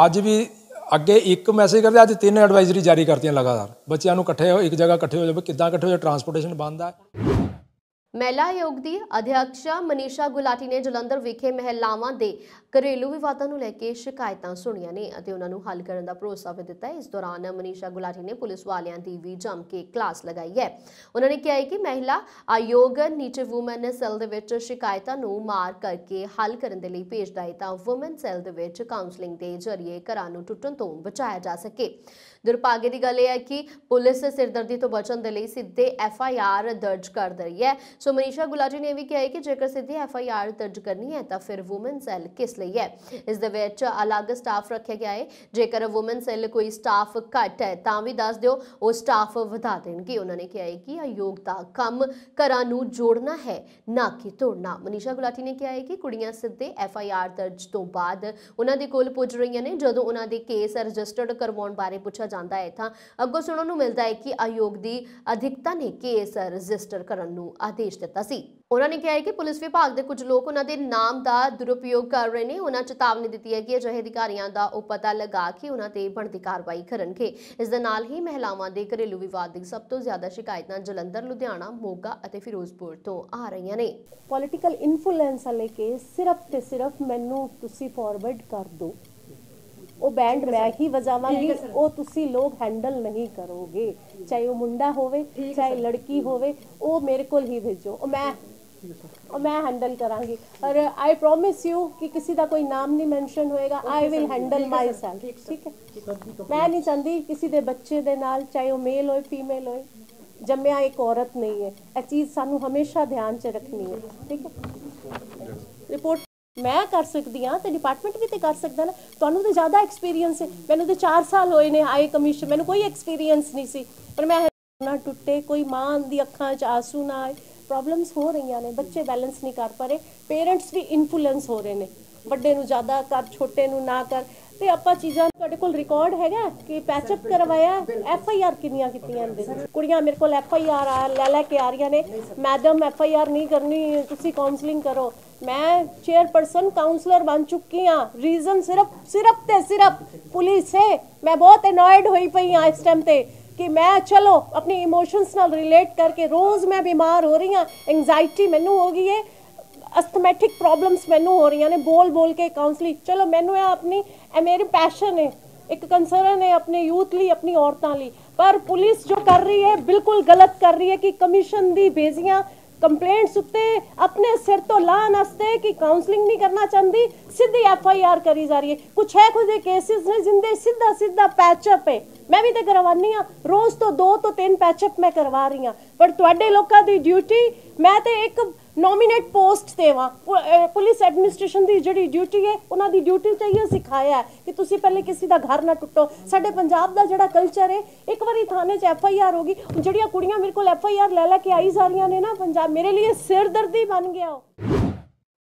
ਅੱਜ ਵੀ ਅੱਗੇ ਇੱਕ ਮੈਸੇਜ ਕਰਦੇ ਅੱਜ ਤਿੰਨ ਐਡਵਾਈਜ਼ਰੀ ਜਾਰੀ ਕਰਤੀਆਂ ਲਗਾਤਾਰ ਬੱਚਿਆਂ ਨੂੰ ਇਕੱਠੇ ਹੋ ਇੱਕ ਜਗ੍ਹਾ ਇਕੱਠੇ ਹੋ ਜਾਵੇ ਕਿੱਦਾਂ ਇਕੱਠੇ ਹੋ ਜਾ ਟਰਾਂਸਪੋਰਟੇਸ਼ਨ ਬੰਦ ਆ ਮਹਿਲਾ ਆਯੋਗ ਦੀ ਅਧਿਆਕਸ਼ਾ ਮਨੀਸ਼ਾ ਗੁਲਾਟੀ ਨੇ ਜਲੰਧਰ ਵਿਖੇ ਮਹਿਲਾਵਾਂ ਦੇ ਘਰੇਲੂ ਵਿਵਾਦਾਂ ਨੂੰ ਲੈ ਕੇ ਸ਼ਿਕਾਇਤਾਂ ਸੁਣੀਆਂ ਨੇ ਅਤੇ ਉਹਨਾਂ ਨੂੰ ਹੱਲ ਕਰਨ ਦਾ ਭਰੋਸਾ ਵੀ ਦਿੱਤਾ ਹੈ ਇਸ ਦੌਰਾਨ ਮਨੀਸ਼ਾ ਗੁਲਾਟੀ ਨੇ ਪੁਲਿਸ ਵਾਲਿਆਂ ਦੀ ਵੀ ਜੰਮ ਕੇ ਕਲਾਸ ਲਗਾਈ ਹੈ ਉਹਨਾਂ ਨੇ ਕਿਹਾ ਹੈ ਕਿ ਮਹਿਲਾ ਆਯੋਗ ਨੀਚੇ ਔਮਨ ਸੈੱਲ ਦੇ ਵਿੱਚ ਸ਼ਿਕਾਇਤਾਂ ਨੂੰ ਮਾਰ ਕਰਕੇ ਹੱਲ ਕਰਨ ਦੇ ਲਈ ਭੇਜਦਾ ਹੈ ਤਾਂ ਔਮਨ ਸੈੱਲ ਦੇ ਵਿੱਚ ਕਾਉਂਸਲਿੰਗ ਦੇ ਜ਼ਰੀਏ ਘਰਾਂ ਨੂੰ ਟੁੱਟਣ ਤੋਂ ਬਚਾਇਆ ਜਾ ਸਕੇ ਦੁਰਭਾਗੇ ਦੀ ਗੱਲ ਇਹ ਹੈ ਕਿ ਪੁਲਿਸ ਸਿਰਦਰਦੀ ਤੋਂ ਬਚਣ ਦੇ ਲਈ ਸਿੱਧੇ ਐਫ ਆਈ ਆਰ ਦਰਜ ਕਰ ਰਹੀ ਹੈ ਸੋ ਮਨੀਸ਼ਾ ਗੁਲਾਟੀ ਨੇ ਵੀ ਕਿਹਾ ਹੈ ਕਿ ਜੇਕਰ ਸਿੱਧੀ ਐਫ ਆਈ ਆਰ ਦਰਜ ਕਰਨੀ ਹੈ ਤਾਂ ਫਿਰ ਔਮਨ ਸੈੱਲ ਕਿਸ ਲਈ ਹੈ ਇਸ ਦੇ ਵਿੱਚ ਅਲੱਗ ਸਟਾਫ ਰੱਖਿਆ ਗਿਆ ਹੈ ਜੇਕਰ ਔਮਨ ਸੈੱਲ ਕੋਈ ਸਟਾਫ ਘਟ ਹੈ ਤਾਂ ਵੀ ਦੱਸ ਦਿਓ ਉਹ ਸਟਾਫ ਵਧਾ ਦੇਣਗੇ ਉਹਨਾਂ ਨੇ ਕਿਹਾ ਹੈ ਕਿ ਆਯੋਗ ਦਾ ਕੰਮ ਘਰਾਂ ਨੂੰ ਜੋੜਨਾ ਹੈ ਨਾ ਕਿ ਤੋੜਨਾ ਮਨੀਸ਼ਾ ਗੁਲਾਟੀ ਨੇ ਕਿਹਾ ਹੈ ਕਿ ਕੁੜੀਆਂ ਸਿੱਧੇ ਐਫ ਆਈ ਆਰ ਦਰਜ ਤੋਂ ਬਾਅਦ ਉਹਨਾਂ ਦੇ ਕੋਲ ਪੁੱਜ ਰਹੀਆਂ ਨੇ ਜਦੋਂ ਉਹਨਾਂ ਦੇ ਕੇਸ ਰਜਿਸਟਰਡ ਕਰਵਾਉਣ ਬਾਰੇ ਪੁੱਛਿਆ ਜਾਂਦਾ ਹੈ ਤਾਂ ਅੱਗੋਂ ਸੁਣਨ ਨੂੰ ਮਿਲਦਾ ਹੈ ਕਿ ਆਯੋਗ ਦੀ ਅਧਿਕਤਾ ਨੇ ਕੇਸ ਰਜਿਸਟਰ ਕਰਨ ਨੂੰ ਆਦੇਸ਼ ਦਿੱਤਾ ਸੀ ਉਹਨਾਂ ਨੇ ਕਿਹਾ ਹੈ ਕਿ ਪੁਲਿਸ ਵਿਭਾਗ ਦੇ ਕੁਝ ਲੋਕ ਉਹਨਾਂ ਦੇ ਨਾਮ ਦਾ ਦੁਰਉਪਯੋਗ ਕਰ ਰਹੇ ਨੇ ਉਹਨਾਂ ਚੇਤਾਵਨੀ ਦਿੱਤੀ ਹੈ ਕਿ ਅਜਿਹੇ ਅਧਿਕਾਰੀਆਂ ਦਾ ਉਹ ਪਤਾ ਲਗਾ ਕੇ ਉਹਨਾਂ ਤੇ ਬਣਦੀ ਕਾਰਵਾਈ ਕਰਨਗੇ ਇਸ ਦੇ ਨਾਲ ਹੀ ਮਹਿਲਾਵਾਂ ਦੇ ਘਰੇਲੂ ਵਿਵਾਦ ਦੀ ਸਭ ਤੋਂ ਜ਼ਿਆਦਾ ਸ਼ਿਕਾਇਤਾਂ ਜਲੰਧਰ ਲੁਧਿਆਣਾ ਮੋਗਾ ਅਤੇ ਫਿਰੋਜ਼ਪੁਰ ਤੋਂ ਆ ਰਹੀਆਂ ਨੇ ਪੋਲਿਟੀਕਲ ਇਨਫਲੂਐਂਸ ਵਾਲੇ ਕੇ ਸਿਰਫ ਤੇ ਸਿਰਫ ਮੈਨੂੰ ਤੁਸੀਂ ਫਾਰਵਰਡ ਕਰ ਦਿਓ ਉਹ ਬੈਂਡ ਮੈਂ ਹੀ ਵਜਾਵਾਂਗੀ ਉਹ ਤੁਸੀਂ ਲੋਕ ਹੈਂਡਲ ਨਹੀਂ ਕਰੋਗੇ ਚਾਹੇ ਉਹ ਮੁੰਡਾ ਹੋਵੇ ਚਾਹੇ ਲੜਕੀ ਹੋਵੇ ਉਹ ਮੇਰੇ ਕੋਲ ਹੀ ਭੇਜੋ ਉਹ ਮੈਂ ਉਹ ਮੈਂ ਹੈਂਡਲ ਕਰਾਂਗੀ ਔਰ ਆਈ ਪ੍ਰੋਮਿਸ ਯੂ ਕਿ ਕਿਸੇ ਦਾ ਕੋਈ ਨਾਮ ਨਹੀਂ ਮੈਂਸ਼ਨ ਹੋਏਗਾ I will handle my cell ਠੀਕ ਹੈ ਮੈਂ ਨਹੀਂ चाहती ਕਿਸੇ ਦੇ ਬੱਚੇ ਦੇ ਨਾਲ ਚਾਹੇ ਉਹ ਮੇਲ ਹੋਏ ਫੀਮੇਲ ਹੋਏ ਜੰਮਿਆ ਇੱਕ ਔਰਤ ਨਹੀਂ ਹੈ ਇਹ ਚੀਜ਼ ਸਾਨੂੰ ਹਮੇਸ਼ਾ ਧਿਆਨ 'ਚ ਰੱਖਣੀ ਹੈ ਠੀਕ ਹੈ ਰਿਪੋਰਟ ਮੈਂ ਕਰ ਸਕਦੀ ਆ ਤੇ ਡਿਪਾਰਟਮੈਂਟ ਵੀ ਤੇ ਕਰ ਸਕਦਾ ਨਾ ਤੁਹਾਨੂੰ ਤਾਂ ਜ਼ਿਆਦਾ ਐਕਸਪੀਰੀਅੰਸ ਹੈ ਮੈਨੂੰ ਤਾਂ 4 ਸਾਲ ਹੋਏ ਨੇ ਆਏ ਕਮਿਸ਼ਨ ਮੈਨੂੰ ਕੋਈ ਐਕਸਪੀਰੀਅੰਸ ਨਹੀਂ ਸੀ ਪਰ ਮੈਂ ਨਾ ਟੁੱਟੇ ਕੋਈ ਮਾਂ ਦੀ ਅੱਖਾਂ 'ਚ ਆਸੂ ਨਾ ਆਏ ਪ੍ਰੋਬਲਮਸ ਹੋ ਰਹੀਆਂ ਨੇ ਬੱਚੇ ਬੈਲੈਂਸ ਨਹੀਂ ਕਰ ਪਾ ਰਹੇ ਪੇਰੈਂਟਸ ਵੀ ਇਨਫਲੂਐਂਸ ਹੋ ਰਹੇ ਨੇ ਵੱਡੇ ਨੂੰ ਜ਼ਿਆਦਾ ਕਰ ਛੋਟੇ ਨੂੰ ਨਾ ਕਰ ਤੇ ਆਪਾਂ ਚੀਜ਼ਾਂ ਤੁਹਾਡੇ ਕੋਲ ਰਿਕਾਰਡ ਹੈਗਾ ਕਿ ਪੈਚਅਪ ਕਰਵਾਇਆ ਐਫ ਆਈ ਆਰ ਕਿੰਨੀਆਂ ਕੀਤੀਆਂ ਨੇ ਕੁੜੀਆਂ ਮੇਰੇ ਕੋਲ ਐਫ ਆਈ ਆਰ ਆ ਲੈ ਲੈ ਕੇ ਆ ਰਹੀਆਂ ਨੇ ਮੈਡਮ ਐਫ ਆਈ ਆਰ ਨਹੀਂ ਕਰਨੀ ਤੁਸੀਂ ਕਾਉਂਸਲਿੰਗ ਕਰੋ ਮੈਂ ਚੇਅਰਪਰਸਨ ਕਾਉਂਸਲਰ ਬਣ ਚੁੱਕੀ ਆ ਰੀਜ਼ਨ ਸਿਰਫ ਸਿਰਫ ਤੇ ਸਿਰਫ ਪੁਲਿਸ ਹੈ ਮੈਂ ਬਹੁਤ ਅਨੋਇਡ ਹੋਈ ਪਈ ਆ ਇਸ ਟਾਈਮ ਤੇ ਕਿ ਮੈਂ ਚਲੋ ਆਪਣੀ ਇਮੋਸ਼ਨਸ ਨਾਲ ਰਿਲੇਟ ਕਰਕੇ ਰੋਜ਼ ਮੈਂ ਬਿਮਾਰ ਹੋ ਰਹੀ ਆ ਐਂਗਜ਼ਾਈਟੀ ਮੈਨੂੰ ਹੋ ਗਈ ਹੈ ਅਸਥਮੈਟਿਕ ਪ੍ਰੋਬਲਮਸ ਮੈਨੂੰ ਹੋ ਰਹੀਆਂ ਨੇ ਬੋਲ ਬੋਲ ਕੇ ਕਾਉਂਸਲਿੰਗ ਚਲੋ ਮੈਨੂੰ ਇਹ ਆਪਣੀ ਇਹ ਮੇਰੀ ਪੈਸ਼ਨ ਹੈ ਇੱਕ ਕੰਸਰਨ ਹੈ ਆਪਣੇ ਯੂਥ ਲਈ ਆਪਣੀ ਔਰਤਾਂ ਲਈ ਪਰ ਪੁਲਿਸ ਜੋ ਕਰ ਰਹੀ ਹੈ ਬਿਲਕੁਲ ਗਲਤ ਕਰ ਰਹੀ ਹੈ ਕਿ ਕਮਿਸ਼ਨ ਦੀ ਬੇਜ਼ੀਆਂ ਕੰਪਲੇਂਟਸ ਉੱਤੇ ਆਪਣੇ ਸਿਰ ਤੋਂ ਲਾਣ ਵਾਸਤੇ ਕਿ ਕਾਉਂਸਲਿੰਗ ਨਹੀਂ ਕਰਨਾ ਚਾਹੁੰਦੀ ਸਿੱਧੀ ਐਫ ਆਈ ਆਰ ਕਰੀ ਜਾ ਰਹੀ ਹੈ ਕੁਛ ਹੈ ਕੁਝ ਕੇਸਿਸ ਨੇ ਜਿੰਦੇ ਸਿੱਧਾ ਸਿੱਧਾ ਪੈਚਅਪ ਹੈ ਮੈਂ ਵੀ ਤੇ ਕਰਵਾਨੀ ਆ ਰੋਜ਼ ਤੋਂ ਦੋ ਤੋਂ ਤਿੰਨ ਪੈਚਅਪ ਮੈਂ ਕਰਵਾ ਰਹੀ ਆ ਪਰ ਤੁਹਾਡੇ ਲੋਕਾਂ ਦੀ ਡਿਊਟੀ ਮੈਂ ਤੇ ਇੱਕ ਨੋਮੀਨੇਟ ਪੋਸਟ ਦੇਵਾਂ ਪੁਲਿਸ ਐਡਮਿਨਿਸਟ੍ਰੇਸ਼ਨ ਦੀ ਜਿਹੜੀ ਡਿਊਟੀ ਹੈ ਉਹਨਾਂ ਦੀ ਡਿਊਟੀ ਤੇ ਇਹ ਸਿਖਾਇਆ ਕਿ ਤੁਸੀਂ ਪਹਿਲੇ ਕਿਸੇ ਦਾ ਘਰ ਨਾ ਟੁੱਟੋ ਸਾਡੇ ਪੰਜਾਬ ਦਾ ਜਿਹੜਾ ਕਲਚਰ ਹੈ ਇੱਕ ਵਾਰੀ ਥਾਣੇ 'ਚ ਐਫ ਆਈ ਆਰ ਹੋ ਗਈ ਜਿਹੜੀਆਂ ਕੁੜੀਆਂ ਮੇਰੇ ਕੋਲ ਐਫ ਆਈ ਆਰ ਲੈ ਲੈ ਕੇ ਆਈ ਜਾ ਰਹੀਆਂ ਨੇ ਨਾ ਪੰਜਾਬ ਮੇਰੇ ਲਈ ਸਿਰਦਰਦੀ ਬਣ ਗਿਆ ਉਹ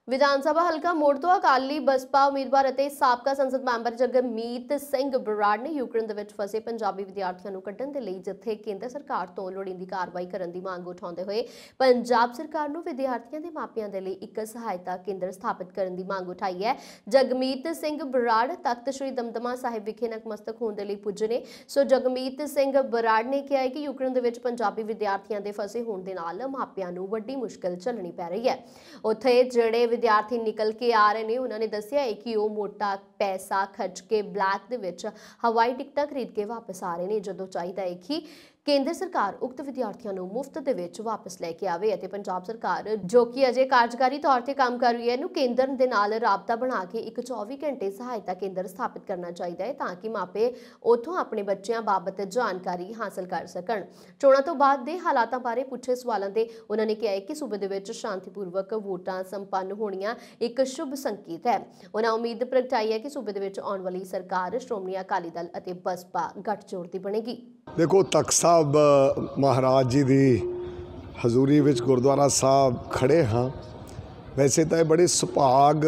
ਵਿਧਾਨ ਸਭਾ ਹਲਕਾ ਮੋੜ ਤੋਂ ਅਕਾਲੀ ਬਸਪਾ ਉਮੀਦਵਾਰ ਅਤੇ ਸਾਬਕਾ ਸੰਸਦ ਮੈਂਬਰ ਜਗਮੀਤ ਸਿੰਘ ਬਰਾੜ ਨੇ ਯੂਕਰੇਨ ਦੇ ਵਿੱਚ ਫਸੇ ਪੰਜਾਬੀ ਵਿਦਿਆਰਥੀਆਂ ਨੂੰ ਕੱਢਣ ਦੇ ਲਈ ਜਿੱਥੇ ਕੇਂਦਰ ਸਰਕਾਰ ਤੋਂ ਲੋੜੀਂਦੀ ਕਾਰਵਾਈ ਕਰਨ ਦੀ ਮੰਗ ਉਠਾਉਂਦੇ ਹੋਏ ਪੰਜਾਬ ਸਰਕਾਰ ਨੂੰ ਵਿਦਿਆਰਥੀਆਂ ਦੇ ਮਾਪਿਆਂ ਦੇ ਲਈ ਇੱਕ ਸਹਾਇਤਾ ਕੇਂਦਰ ਸਥਾਪਿਤ ਕਰਨ ਦੀ ਮੰਗ ਉਠਾਈ ਹੈ ਜਗਮੀਤ ਸਿੰਘ ਬਰਾੜ ਤਖਤ ਸ੍ਰੀ ਦਮਦਮਾ ਸਾਹਿਬ ਵਿਖੇ ਨਕਮਸਤਕ ਹੋਣ ਦੇ ਲਈ ਪੁੱਜੇ ਨੇ ਸੋ ਜਗਮੀਤ ਸਿੰਘ ਬਰਾੜ ਨੇ ਕਿਹਾ ਹੈ ਕਿ ਯੂਕਰੇਨ ਦੇ ਵਿੱਚ ਪੰਜਾਬੀ ਵਿਦਿਆਰਥੀਆਂ ਦੇ ਫਸੇ ਹੋਣ ਦੇ ਨਾਲ ਮਾਪਿਆਂ ਨੂੰ ਵੱਡੀ ਮੁਸ਼ਕਲ ਝੱਲਣੀ ਪੈ ਰਹੀ ਹੈ ਉੱਥੇ ਜਿਹੜੇ ਵਿਦਿਆਰਥੀ ਨਿਕਲ ਕੇ ਆ ਰਹੇ ਨੇ ਉਹਨਾਂ ਨੇ ਦੱਸਿਆ ਹੈ ਕਿ ਉਹ ਮੋਟਾ ਪੈਸਾ ਖਰਚ ਕੇ ਬਲੈਕ ਦੇ ਵਿੱਚ ਹਵਾਈ ਟਿਕਟਾਂ ਖਰੀਦ ਕੇ ਵਾਪਸ ਆ ਰਹੇ ਨੇ ਜਦੋਂ ਚਾਹੀਦਾ ਹੈ ਕਿ ਕੇਂਦਰ ਸਰਕਾਰ ਉਕਤ ਵਿਦਿਆਰਥੀਆਂ ਨੂੰ ਮੁਫਤ ਦੇ ਵਿੱਚ ਵਾਪਸ ਲੈ ਕੇ ਆਵੇ ਅਤੇ ਪੰਜਾਬ ਸਰਕਾਰ ਜੋ ਕਿ ਅਜੇ ਕਾਰਜਕਾਰੀ ਤੌਰ ਤੇ ਕੰਮ ਕਰ ਰਹੀ ਹੈ ਨੂੰ ਕੇਂਦਰ ਦੇ ਨਾਲ ਰਾਬਤਾ ਬਣਾ ਕੇ ਇੱਕ 24 ਘੰਟੇ ਸਹਾਇਤਾ ਕੇਂਦਰ ਸਥਾਪਿਤ ਕਰਨਾ ਚਾਹੀਦਾ ਹੈ ਤਾਂ ਕਿ ਮਾਪੇ ਉਥੋਂ ਆਪਣੇ ਬੱਚਿਆਂ ਬਾਬਤ ਜਾਣਕਾਰੀ ਹਾਸਲ ਕਰ ਸਕਣ ਚੋਣਾਂ ਤੋਂ ਬਾਅਦ ਦੇ ਹਾਲਾਤਾਂ ਬਾਰੇ ਪੁੱਛੇ ਸਵਾਲਾਂ ਦੇ ਉਹਨਾਂ ਨੇ ਕਿਹਾ ਕਿ ਸੂਬੇ ਦੇ ਵਿੱਚ ਸ਼ਾਂਤੀਪੂਰਵਕ ਵੋਟਾਂ ਸੰਪੰਨ ਹੋਣੀਆਂ ਇੱਕ ਸ਼ੁਭ ਸੰਕੇਤ ਹੈ ਉਹਨਾਂ ਉਮੀਦ ਪ੍ਰਗਟਾਈ ਹੈ ਕਿ ਸੂਬੇ ਦੇ ਵਿੱਚ ਆਉਣ ਵਾਲੀ ਸਰਕਾਰ ਸ਼੍ਰੋਮਣੀ ਅਕਾਲੀ ਦਲ ਅਤੇ ਬਸਪਾ ਗੱਠਜੋੜ ਦੀ ਬਣੇਗੀ ਦੇਖੋ ਤਖਤ ਸਾਹਿਬ ਮਹਾਰਾਜ ਜੀ ਦੀ ਹਜ਼ੂਰੀ ਵਿੱਚ ਗੁਰਦੁਆਰਾ ਸਾਹਿਬ ਖੜੇ ਹਾਂ ਵੈਸੇ ਤਾਂ ਇਹ ਬੜੇ ਸੁਭਾਗ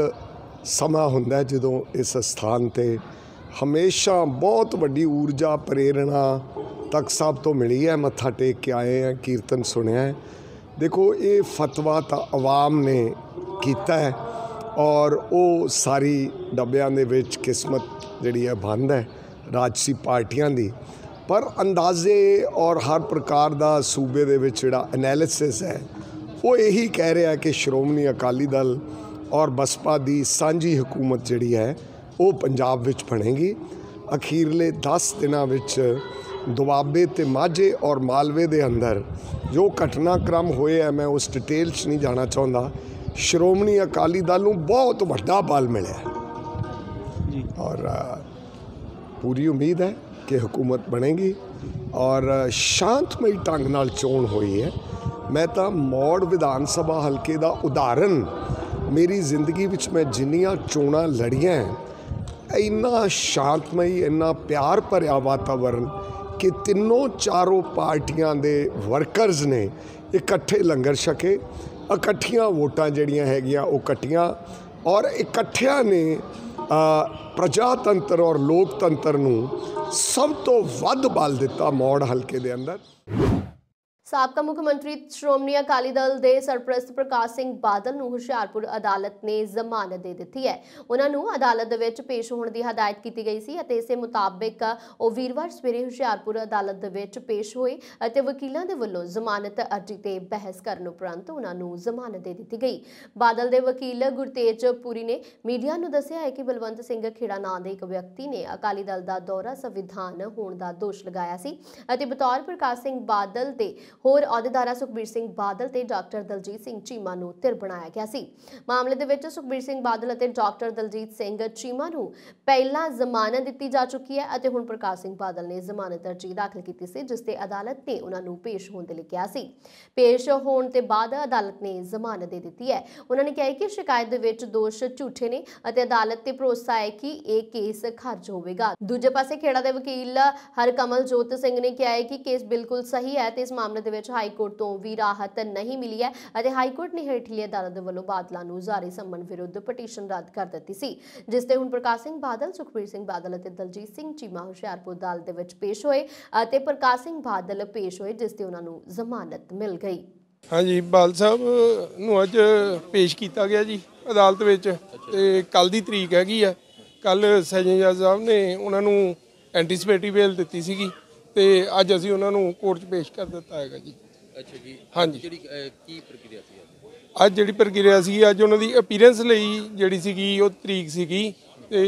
ਸਮਾਂ ਹੁੰਦਾ ਜਦੋਂ ਇਸ ਸਥਾਨ ਤੇ ਹਮੇਸ਼ਾ ਬਹੁਤ ਵੱਡੀ ਊਰਜਾ ਪ੍ਰੇਰਣਾ ਤਖਤ ਸਾਹਿਬ ਤੋਂ ਮਿਲੀ ਹੈ ਮੱਥਾ ਟੇਕ ਕੇ ਆਏ ਆ ਕੀਰਤਨ ਸੁਣਿਆ ਹੈ ਦੇਖੋ ਇਹ ਫਤਵਾ ਤਾਂ ਆਵਾਮ ਨੇ ਕੀਤਾ ਹੈ ਔਰ ਉਹ ਸਾਰੀ ਡੱਬਿਆਂ ਦੇ ਵਿੱਚ ਕਿਸਮਤ ਜਿਹੜੀ ਹੈ ਬੰਦ ਹੈ ਰਾਜਸੀ ਪਾਰਟੀਆਂ ਦੀ ਪਰ ਅੰਦਾਜ਼ੇ ਔਰ ਹਰ ਪ੍ਰਕਾਰ ਦਾ ਸੂਬੇ ਦੇ ਵਿੱਚ ਜਿਹੜਾ ਐਨਾਲਿਸਿਸ ਹੈ ਉਹ ਇਹੀ ਕਹਿ ਰਿਹਾ ਕਿ ਸ਼੍ਰੋਮਣੀ ਅਕਾਲੀ ਦਲ ਔਰ ਬਸਪਾ ਦੀ ਸਾਂਝੀ ਹਕੂਮਤ ਜਿਹੜੀ ਹੈ ਉਹ ਪੰਜਾਬ ਵਿੱਚ ਬਣੇਗੀ ਅਖੀਰਲੇ 10 ਦਿਨਾਂ ਵਿੱਚ ਦੁਆਬੇ ਤੇ ਮਾਝੇ ਔਰ ਮਾਲਵੇ ਦੇ ਅੰਦਰ ਜੋ ਘਟਨਾਕ੍ਰਮ ਹੋਏ ਹੈ ਮੈਂ ਉਸ ਡਿਟੇਲ 'ਚ ਨਹੀਂ ਜਾਣਾ ਚਾਹੁੰਦਾ ਸ਼੍ਰੋਮਣੀ ਅਕਾਲੀ ਦਲ ਨੂੰ ਬਹੁਤ ਵੱਡਾ ਬਲ ਮਿਲਿਆ ਜੀ ਔਰ ਪੂਰੀ ਉਮੀਦ ਹੈ ਕੇ ਹਕੂਮਤ ਬਣੇਗੀ ਔਰ ਸ਼ਾਂਤਮਈ ਢੰਗ ਨਾਲ ਚੋਣ ਹੋਈ ਹੈ ਮੈਂ ਤਾਂ ਮੌੜ ਵਿਧਾਨ ਸਭਾ ਹਲਕੇ ਦਾ ਉਦਾਹਰਨ ਮੇਰੀ ਜ਼ਿੰਦਗੀ ਵਿੱਚ ਮੈਂ ਜਿੰਨੀਆਂ ਚੋਣਾਂ ਲੜੀਆਂ ਇੰਨਾ ਸ਼ਾਂਤਮਈ ਇੰਨਾ ਪਿਆਰ ਭਰਿਆ ਵਾਤਾਵਰਨ ਕਿ ਤਿੰਨੋਂ ਚਾਰੋਂ ਪਾਰਟੀਆਂ ਦੇ ਵਰਕਰਸ ਨੇ ਇਕੱਠੇ ਲੰਗਰ ਛਕੇ ਇਕੱਠੀਆਂ ਵੋਟਾਂ ਜਿਹੜੀਆਂ ਹੈਗੀਆਂ ਉਹ ਕੱਟੀਆਂ ਔਰ ਇਕੱਠਿਆਂ ਨੇ ਪ੍ਰਜਾਤੰਤਰ ਔਰ ਲੋਕਤੰਤਰ ਨੂੰ ਸਭ ਤੋਂ ਵੱਧ ਬਲ ਦਿੱਤਾ ਮੌੜ ਹਲਕੇ ਦੇ ਅੰਦਰ ਸਾਬਕਾ ਮੁੱਖ ਮੰਤਰੀ ਸ਼੍ਰੋਮਣੀ ਅਕਾਲੀ ਦਲ ਦੇ ਸਰਪ੍ਰਸਤ ਪ੍ਰਕਾਸ਼ ਸਿੰਘ ਬਾਦਲ ਨੂੰ ਹੁਸ਼ਿਆਰਪੁਰ ਅਦਾਲਤ ਨੇ ਜ਼ਮਾਨਤ ਦੇ ਦਿੱਤੀ ਹੈ ਉਹਨਾਂ ਨੂੰ ਅਦਾਲਤ ਦੇ ਵਿੱਚ ਪੇਸ਼ ਹੋਣ ਦੀ ਹਦਾਇਤ ਕੀਤੀ ਗਈ ਸੀ ਅਤੇ ਇਸੇ ਮੁਤਾਬਕ ਉਹ ਵੀਰਵਾਰ ਸਵੇਰੇ ਹੁਸ਼ਿਆਰਪੁਰ ਅਦਾਲਤ ਦੇ ਵਿੱਚ ਪੇਸ਼ ਹੋਏ ਅਤੇ ਵਕੀਲਾਂ ਦੇ ਵੱਲੋਂ ਜ਼ਮਾਨਤ ਅਰਜ਼ੀ ਤੇ ਬਹਿਸ ਕਰਨ ਉਪਰੰਤ ਉਹਨਾਂ ਨੂੰ ਜ਼ਮਾਨਤ ਦੇ ਦਿੱਤੀ ਗਈ ਬਾਦਲ ਦੇ ਵਕੀਲ ਗੁਰਤੇਜ ਪੂਰੀ ਨੇ ਮੀਡੀਆ ਨੂੰ ਦੱਸਿਆ ਹੈ ਕਿ ਬਲਵੰਤ ਸਿੰਘ ਖੇੜਾ ਨਾਂ ਦੇ ਇੱਕ ਵਿਅਕਤੀ ਨੇ ਅਕਾਲੀ ਦਲ ਦਾ ਦੌਰਾ ਸੰਵਿਧਾਨ ਹੋਣ ਦਾ ਦੋਸ਼ ਲਗਾਇਆ ਸੀ ਅਤੇ ਬਤੌਰ ਪ੍ਰਕਾਸ਼ ਸਿੰਘ ਬਾਦਲ ਤੇ ਹੋਰ ਅਹੁਦੇਦਾਰਾਂ ਸੁਖਬੀਰ ਸਿੰਘ ਬਾਦਲ ਤੇ ਡਾਕਟਰ ਦਲਜੀਤ ਸਿੰਘ ਚੀਮਾ ਨੂੰ ਧਿਰ ਬਣਾਇਆ ਗਿਆ ਸੀ ਮਾਮਲੇ ਦੇ ਵਿੱਚ ਸੁਖਬੀਰ ਸਿੰਘ ਬਾਦਲ ਅਤੇ ਡਾਕਟਰ ਦਲਜੀਤ ਸਿੰਘ ਚੀਮਾ ਨੂੰ ਪਹਿਲਾਂ ਜ਼ਮਾਨਤ ਦਿੱਤੀ ਜਾ ਚੁੱਕੀ ਹੈ ਅਤੇ ਹੁਣ ਪ੍ਰਕਾਸ਼ ਸਿੰਘ ਬਾਦਲ ਨੇ ਜ਼ਮਾਨਤ ਅਰਜ਼ੀ ਦਾਖਲ ਕੀਤੀ ਸੀ ਜਿਸ ਤੇ ਅਦਾਲਤ ਨੇ ਉਹਨਾਂ ਨੂੰ ਪੇਸ਼ ਹੋਣ ਦੇ ਲਈ ਕਿਹਾ ਸੀ ਪੇਸ਼ ਹੋਣ ਤੇ ਬਾਅਦ ਅਦਾਲਤ ਨੇ ਜ਼ਮਾਨਤ ਦੇ ਦਿੱਤੀ ਹੈ ਉਹਨਾਂ ਨੇ ਕਿਹਾ ਕਿ ਸ਼ਿਕਾਇਤ ਦੇ ਵਿੱਚ ਦੋਸ਼ ਝੂਠੇ ਨੇ ਅਤੇ ਅਦਾਲਤ ਤੇ ਭਰੋਸਾ ਹੈ ਕਿ ਇਹ ਕੇਸ ਖਾਰਜ ਹੋਵੇਗਾ ਦੂਜੇ ਪਾਸੇ ਖੇੜਾ ਦੇ ਵਕੀਲ ਹਰਕਮਲ ਜੋਤ ਸਿੰਘ ਨੇ ਕਿਹਾ ਹੈ ਕਿ ਕੇਸ ਬਿਲਕੁਲ ਸਹੀ ਹੈ ਤੇ ਇਸ ਮਾਮਲੇ ਦੇ ਵਿੱਚ ਹਾਈ ਕੋਰਟ ਤੋਂ ਵੀ ਰਾਹਤ ਨਹੀਂ ਮਿਲੀ ਹੈ ਅਤੇ ਹਾਈ ਕੋਰਟ ਨੇ ਹੇਠਲੀ ਅਦਾਲਤ ਦੇ ਵੱਲੋਂ ਬਾਦਲਾਂ ਨੂੰ ਜਾਰੀ ਸੰਮਨ ਵਿਰੁੱਧ ਪਟੀਸ਼ਨ ਰੱਦ ਕਰ ਦਿੱਤੀ ਸੀ ਜਿਸ ਤੇ ਹੁਣ ਪ੍ਰਕਾਸ਼ ਸਿੰਘ ਬਾਦਲ ਸੁਖਬੀਰ ਸਿੰਘ ਬਾਦਲ ਅਤੇ ਦਲਜੀਤ ਸਿੰਘ ਚੀਮਾ ਹੁਸ਼ਿਆਰਪੁਰ ਅਦਾਲਤ ਦੇ ਵਿੱਚ ਪੇਸ਼ ਹੋਏ ਅਤੇ ਪ੍ਰਕਾਸ਼ ਸਿੰਘ ਬਾਦਲ ਪੇਸ਼ ਹੋਏ ਜਿਸ ਤੇ ਉਹਨਾਂ ਨੂੰ ਜ਼ਮਾਨਤ ਮਿਲ ਗਈ ਹਾਂਜੀ ਬਾਲ ਸਾਹਿਬ ਨੂੰ ਅੱਜ ਪੇਸ਼ ਕੀਤਾ ਗਿਆ ਜੀ ਅਦਾਲਤ ਵਿੱਚ ਤੇ ਕੱਲ ਦੀ ਤਰੀਕ ਹੈਗੀ ਆ ਕੱਲ ਸੈਜਨ ਜੱਜ ਸਾਹਿਬ ਨੇ ਉਹਨਾਂ ਨੂੰ ਐਂਟੀਸਪੇਟਿਵ ਬੇਲ ਦਿੱਤੀ ਸੀਗੀ ਤੇ ਅੱਜ ਅਸੀਂ ਉਹਨਾਂ ਨੂੰ ਕੋਰਟ 'ਚ ਪੇਸ਼ ਕਰ ਦਿੱਤਾ ਹੈਗਾ ਜੀ ਅੱਛਾ ਜੀ ਹਾਂਜੀ ਜਿਹੜੀ ਕੀ ਪ੍ਰਕਿਰਿਆ ਸੀ ਅੱਜ ਜਿਹੜੀ ਪ੍ਰਕਿਰਿਆ ਸੀ ਅੱਜ ਉਹਨਾਂ ਦੀ ਅਪੀਅਰੈਂਸ ਲਈ ਜਿਹੜੀ ਸੀਗੀ ਉਹ ਤਰੀਕ ਸੀਗੀ ਤੇ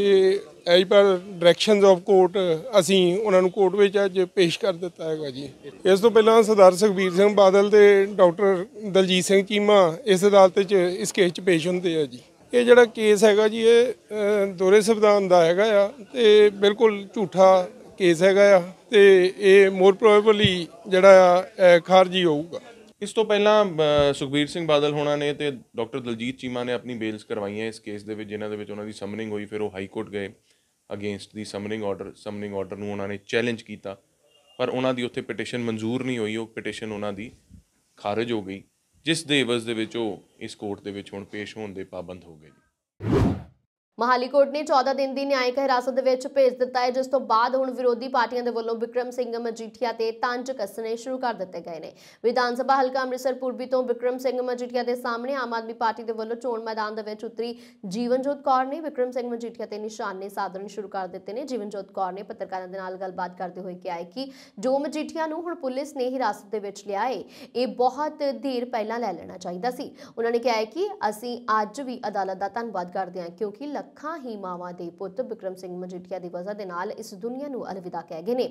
as per directions of court ਅਸੀਂ ਉਹਨਾਂ ਨੂੰ ਕੋਰਟ ਵਿੱਚ ਅੱਜ ਪੇਸ਼ ਕਰ ਦਿੱਤਾ ਹੈਗਾ ਜੀ ਇਸ ਤੋਂ ਪਹਿਲਾਂ ਸਰਦਾਰ ਸੁਖਬੀਰ ਸਿੰਘ ਬਾਦਲ ਤੇ ਡਾਕਟਰ ਦਲਜੀਤ ਸਿੰਘ ਚੀਮਾ ਇਸ ਅਦਾਲਤ 'ਚ ਇਸ ਕੇਸ 'ਚ ਪੇਸ਼ ਹੁੰਦੇ ਆ ਜੀ ਇਹ ਜਿਹੜਾ ਕੇਸ ਹੈਗਾ ਜੀ ਇਹ ਦੋਰੇ ਸੰਵਿਧਾਨ ਦਾ ਹੈਗਾ ਆ ਤੇ ਬਿਲਕੁਲ ਝੂਠਾ ਕੇਸ ਹੈਗਾ ਆ ਤੇ ਇਹ ਮੋਰ ਪ੍ਰੋਬੇਬਲੀ ਜਿਹੜਾ ਖਾਰਜੀ ਹੋਊਗਾ ਇਸ ਤੋਂ ਪਹਿਲਾਂ ਸੁਖਬੀਰ ਸਿੰਘ ਬਾਦਲ ਹੋਣਾ ਨੇ ਤੇ ਡਾਕਟਰ ਦਲਜੀਤ ਚੀਮਾ ਨੇ ਆਪਣੀ ਬੇਲਸ ਕਰਵਾਈਆਂ ਇਸ ਕੇਸ ਦੇ ਵਿੱਚ ਜਿਨ੍ਹਾਂ ਦੇ ਵਿੱਚ ਉਹਨਾਂ ਦੀ ਸਮਨਿੰਗ ਹੋਈ ਫਿਰ ਉਹ ਹਾਈ ਕੋਰਟ ਗਏ against the summoning order summoning order ਨੂੰ ਉਹਨਾਂ ਨੇ ਚੈਲੰਜ ਕੀਤਾ ਪਰ ਉਹਨਾਂ ਦੀ ਉੱਥੇ ਪਟੀਸ਼ਨ ਮਨਜ਼ੂਰ ਨਹੀਂ ਹੋਈ ਉਹ ਪਟੀਸ਼ਨ ਉਹਨਾਂ ਦੀ ਖਾਰਜ ਹੋ ਗਈ ਜਿਸ ਦੇ ਇਵਜ਼ ਦੇ ਵਿੱਚ ਉਹ ਇਸ ਕੋਰਟ ਦੇ ਵਿੱਚ ਹੁਣ ਪੇਸ਼ ਹੋਣ ਦੇ ਪਾਬੰਦ ਹੋ ਗਏ ਜੀ ਮਹਾਲੀਕੋਟ ਨੇ 14 ਦਿਨ ਦੀ ਨਿਆਇਕ ਹਿਰਾਸਤ ਦੇ ਵਿੱਚ ਭੇਜ ਦਿੱਤਾ ਹੈ ਜਿਸ ਤੋਂ ਬਾਅਦ ਹੁਣ ਵਿਰੋਧੀ ਪਾਰਟੀਆਂ ਦੇ ਵੱਲੋਂ ਵਿਕਰਮ ਸਿੰਘ ਮਜੀਠੀਆ ਤੇ ਤੰਜ ਕਸਨੇ ਸ਼ੁਰੂ ਕਰ ਦਿੱਤੇ ਗਏ ਨੇ ਵਿਧਾਨ ਸਭਾ ਹਲਕਾ ਅੰਮ੍ਰਿਤਸਰ ਪੂਰਬੀ ਤੋਂ ਵਿਕਰਮ ਸਿੰਘ ਮਜੀਠੀਆ ਦੇ ਸਾਹਮਣੇ ਆਮ ਆਦਮੀ ਪਾਰਟੀ ਦੇ ਵੱਲੋਂ ਚੋਣ ਮੈਦਾਨ ਦੇ ਵਿੱਚ ਉਤਰੀ ਜੀਵਨਜੋਤ ਕੌਰ ਨੇ ਵਿਕਰਮ ਸਿੰਘ ਮਜੀਠੀਆ ਤੇ ਨਿਸ਼ਾਨੇ ਸਾਧਨ ਸ਼ੁਰੂ ਕਰ ਦਿੱਤੇ ਨੇ ਜੀਵਨਜੋਤ ਕੌਰ ਨੇ ਪੱਤਰਕਾਰਾਂ ਦੇ ਨਾਲ ਗੱਲਬਾਤ ਕਰਦੇ ਹੋਏ ਕਿਹਾ ਕਿ ਜੋ ਮਜੀਠੀਆ ਨੂੰ ਹੁਣ ਪੁਲਿਸ ਨੇ ਹਿਰਾਸਤ ਦੇ ਵਿੱਚ ਲਿਆ ਹੈ ਇਹ ਬਹੁਤ ਧੀਰ ਪਹਿਲਾਂ ਲੈ ਲੈਣਾ ਚਾਹੀਦਾ ਸੀ ਉਹਨਾਂ ਨੇ ਕਿਹਾ ਕਿ ਅਸੀਂ ਅੱਜ ਵੀ ਅਦਾਲਤ ਦਾ ਧੰਨਵਾਦ ਕਰਦੇ ਹਾਂ ਕਿਉਂਕਿ ਲੱਖਾਂ ਹੀ ਮਾਵਾਂ ਦੇ ਪੁੱਤ ਬਿਕਰਮ ਸਿੰਘ ਮਜੀਠੀਆ ਦੀ ਵਜ੍ਹਾ ਦੇ ਨਾਲ ਇਸ ਦੁਨੀਆ ਨੂੰ ਅਲਵਿਦਾ ਕਹਿ ਗਏ ਨੇ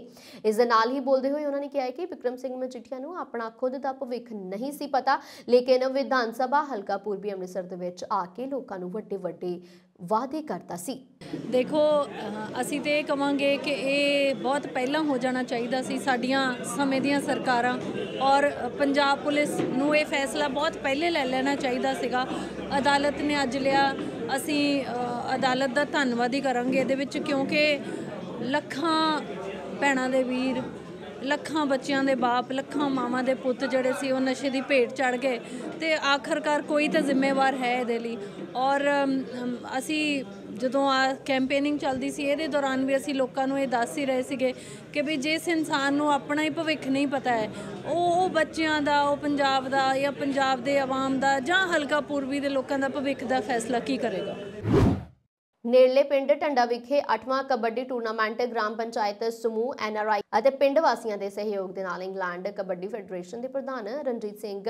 ਇਸ ਦੇ ਨਾਲ ਹੀ ਬੋਲਦੇ ਹੋਏ ਉਹਨਾਂ ਨੇ ਕਿਹਾ ਕਿ ਬਿਕਰਮ ਸਿੰਘ ਮਜੀਠੀਆ ਨੂੰ ਆਪਣਾ ਖੁਦ ਦਾ ਭਵਿੱਖ ਨਹੀਂ ਸੀ ਪਤਾ ਲੇਕਿਨ ਵਿਧਾਨ ਸਭਾ ਹਲਕਾ ਪੂਰਬੀ ਅੰਮ੍ਰਿਤਸਰ ਦੇ ਵਿੱਚ ਆ ਕੇ ਲੋਕਾਂ ਨੂੰ ਵੱਡੇ ਵੱਡੇ ਵਾਅਦੇ ਕਰਦਾ ਸੀ ਦੇਖੋ ਅਸੀਂ ਤੇ ਇਹ ਕਵਾਂਗੇ ਕਿ ਇਹ ਬਹੁਤ ਪਹਿਲਾਂ ਹੋ ਜਾਣਾ ਚਾਹੀਦਾ ਸੀ ਸਾਡੀਆਂ ਸਮੇਂ ਦੀਆਂ ਸਰਕਾਰਾਂ ਔਰ ਪੰਜਾਬ ਪੁਲਿਸ ਨੂੰ ਇਹ ਫੈਸਲਾ ਬਹੁਤ ਪਹਿਲੇ ਲੈ ਲੈਣਾ ਚਾਹੀਦਾ ਸੀਗਾ ਅਦਾਲਤ ਨੇ ਅੱਜ ਲਿਆ ਅਸੀਂ ਅਦਾਲਤ ਦਾ ਧੰਨਵਾਦ ਹੀ ਕਰਾਂਗੇ ਇਹਦੇ ਵਿੱਚ ਕਿਉਂਕਿ ਲੱਖਾਂ ਭੈਣਾਂ ਦੇ ਵੀਰ ਲੱਖਾਂ ਬੱਚਿਆਂ ਦੇ ਬਾਪ ਲੱਖਾਂ ਮਾਵਾਂ ਦੇ ਪੁੱਤ ਜਿਹੜੇ ਸੀ ਉਹ ਨਸ਼ੇ ਦੀ ਭੇਟ ਚੜ ਗਏ ਤੇ ਆਖਰਕਾਰ ਕੋਈ ਤਾਂ ਜ਼ਿੰਮੇਵਾਰ ਹੈ ਇਹਦੇ ਲਈ ਔਰ ਅਸੀਂ ਜਦੋਂ ਆ ਕੈਂਪੇਨਿੰਗ ਚੱਲਦੀ ਸੀ ਇਹਦੇ ਦੌਰਾਨ ਵੀ ਅਸੀਂ ਲੋਕਾਂ ਨੂੰ ਇਹ ਦੱਸ ਹੀ ਰਹੇ ਸੀਗੇ ਕਿ ਵੀ ਜਿਸ ਇਨਸਾਨ ਨੂੰ ਆਪਣਾ ਹੀ ਭਵਿੱਖ ਨਹੀਂ ਪਤਾ ਹੈ ਉਹ ਉਹ ਬੱਚਿਆਂ ਦਾ ਉਹ ਪੰਜਾਬ ਦਾ ਜਾਂ ਪੰਜਾਬ ਦੇ ਆਵਾਮ ਦਾ ਜਾਂ ਹਲਕਾ ਪੂਰਬੀ ਦੇ ਲੋਕਾਂ ਦਾ ਭਵਿੱਖ ਦਾ ਫੈਸਲਾ ਕੀ ਕਰੇਗਾ ਨੇੜਲੇ ਪਿੰਡ ਟੰਡਾ ਵਿਖੇ 8ਵਾਂ ਕਬੱਡੀ ਟੂਰਨਾਮੈਂਟ ਗ੍ਰਾਮ ਪੰਚਾਇਤ ਸਮੂਹ ਐਨਆਰਆਈ ਅਤੇ ਪਿੰਡ ਵਾਸੀਆਂ ਦੇ ਸਹਿਯੋਗ ਦੇ ਨਾਲ ਇੰਗਲੈਂਡ ਕਬੱਡੀ ਫੈਡਰੇਸ਼ਨ ਦੇ ਪ੍ਰਧਾਨ ਰਣਜੀਤ ਸਿੰਘ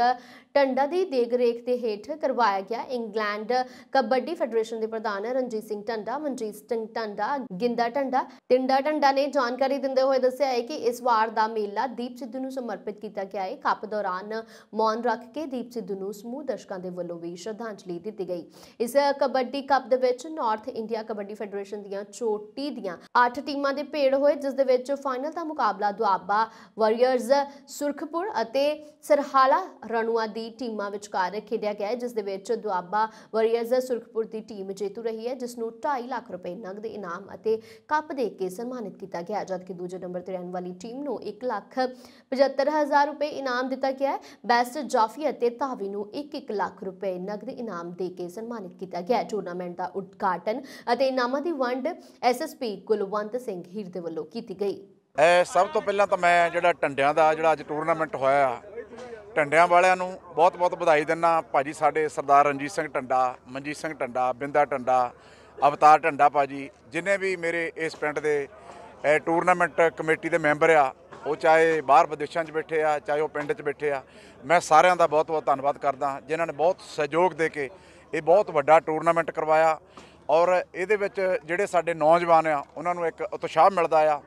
ਟੰਡਾ ਦੀ ਦੇਖਰੇਖ ਤੇ ਹੇਠ ਕਰਵਾਇਆ ਗਿਆ ਇੰਗਲੈਂਡ ਕਬੱਡੀ ਫੈਡਰੇਸ਼ਨ ਦੇ ਪ੍ਰਧਾਨ ਰਣਜੀਤ ਸਿੰਘ ਟੰਡਾ ਮਨਜੀਤ ਸਿੰਘ ਟੰਡਾ ਗਿੰਦਾ ਟੰਡਾ ਟਿੰਡਾ ਟੰਡਾ ਨੇ ਜਾਣਕਾਰੀ ਦਿੰਦੇ ਹੋਏ ਦੱਸਿਆ ਹੈ ਕਿ ਇਸ ਵਾਰ ਦਾ ਮੇਲਾ ਦੀਪ ਸਿੱਧੂ ਨੂੰ ਸਮਰਪਿਤ ਕੀਤਾ ਗਿਆ ਹੈ ਕੱਪ ਦੌਰਾਨ ਮੌਨ ਰੱਖ ਕੇ ਦੀਪ ਸਿੱਧੂ ਨੂੰ ਸਮੂਹ ਦਰਸ਼ਕਾਂ ਦੇ ਵੱਲੋਂ ਵੀ ਸ਼ਰਧਾਂਜਲੀ ਦਿੱਤੀ ਗਈ ਇਸ ਕਬੱਡੀ ਕੱਪ ਦੇ ਵਿੱਚ ਨਾਰਥ ਇੰਡੀਆ ਕਬੱਡੀ ਫੈਡਰੇਸ਼ਨ ਦੀਆਂ ਚੋਟੀ ਦੀਆਂ 8 ਟੀਮਾਂ ਦੇ ਭੇੜ ਹੋਏ ਜਿਸ ਦੇ ਵਿੱਚ ਫਾਈਨਲ ਦਾ ਮੁਕਾਬਲਾ ਦੁਆਬਾ ਵਾਰੀਅਰਸ ਸੁਰਖਪੁਰ ਅਤੇ ਸਰਹਾਲਾ ਰਣੂਆ ਦੀ ਟੀਮਾਂ ਵਿਚਕਾਰ ਖੇਡਿਆ ਗਿਆ ਜਿਸ ਦੇ ਵਿੱਚ ਦੁਆਬਾ ਵਾਰੀਅਰਸ ਸੁਰਖਪੁਰ ਦੀ ਟੀਮ ਜੇਤੂ ਰਹੀ ਹੈ ਜਿਸ ਨੂੰ 2.5 ਲੱਖ ਰੁਪਏ ਨਗਦ ਇਨਾਮ ਅਤੇ ਕੱਪ ਦੇ ਕੇ ਸਨਮਾਨਿਤ ਕੀਤਾ ਗਿਆ ਜਦਕਿ ਦੂਜੇ ਨੰਬਰ ਤੇ ਰਹਿਣ ਵਾਲੀ ਟੀਮ ਨੂੰ 1 ਲੱਖ 75000 ਰੁਪਏ ਇਨਾਮ ਦਿੱਤਾ ਗਿਆ ਬੈਸਟ ਜਾਫੀ ਅਤੇ ਧਾਵੀ ਨੂੰ 1-1 ਲੱਖ ਰੁਪਏ ਨਗਦ ਇਨਾਮ ਦੇ ਕੇ ਸਨਮਾਨਿਤ ਕੀਤਾ ਗਿਆ ਟੂਰਨਾਮੈਂਟ ਦਾ ਉਦਘਾਟਨ ਅਤੇ ਇਨਾਮਾਂ ਦੀ ਵੰਡ ਐਸਐਸਪੀ ਗੁਲਵੰਤ ਸਿੰਘ ਹੀਰ ਦੇ ਵੱਲੋਂ ਕੀਤੀ ਗਈ ਐ ਸਭ ਤੋਂ ਪਹਿਲਾਂ ਤਾਂ ਮੈਂ ਜਿਹੜਾ ਟੰਡਿਆਂ ਦਾ ਜਿਹੜਾ ਅੱਜ ਟੂਰਨਾਮੈਂਟ ਹੋਇਆ ਆ ਟੰਡਿਆਂ ਵਾਲਿਆਂ ਨੂੰ ਬਹੁਤ-ਬਹੁਤ ਵਧਾਈ ਦਿੰਨਾ ਭਾਜੀ ਸਾਡੇ ਸਰਦਾਰ ਰਣਜੀਤ ਸਿੰਘ ਟੰਡਾ ਮਨਜੀਤ ਸਿੰਘ ਟੰਡਾ ਬਿੰਦਾ ਟੰਡਾ ਅਵਤਾਰ ਟੰਡਾ ਭਾਜੀ ਜਿਨੇ ਵੀ ਮੇਰੇ ਇਸ ਪਿੰਡ ਦੇ ਟੂਰਨਾਮੈਂਟ ਕਮੇਟੀ ਦੇ ਮੈਂਬਰ ਆ ਉਹ ਚਾਹੇ ਬਾਹਰ ਵਿਦੇਸ਼ਾਂ 'ਚ ਬੈਠੇ ਆ ਚਾਹੇ ਉਹ ਪਿੰਡ 'ਚ ਬੈਠੇ ਆ ਮੈਂ ਸਾਰਿਆਂ ਦਾ ਬਹੁਤ-ਬਹੁਤ ਧੰਨਵਾਦ ਕਰਦਾ ਜਿਨ੍ਹਾਂ ਨੇ ਬਹੁਤ ਸਹਿਯੋਗ ਦੇ ਕੇ ਇਹ ਬਹੁਤ ਵੱਡਾ ਟੂਰਨਾਮੈਂਟ ਕਰਵਾਇਆ ਔਰ ਇਹਦੇ ਵਿੱਚ ਜਿਹੜੇ ਸਾਡੇ ਨੌਜਵਾਨ ਆ ਉਹਨਾਂ ਨੂੰ ਇੱਕ ਉਤਸ਼ਾਹ ਮਿਲਦਾ ਆ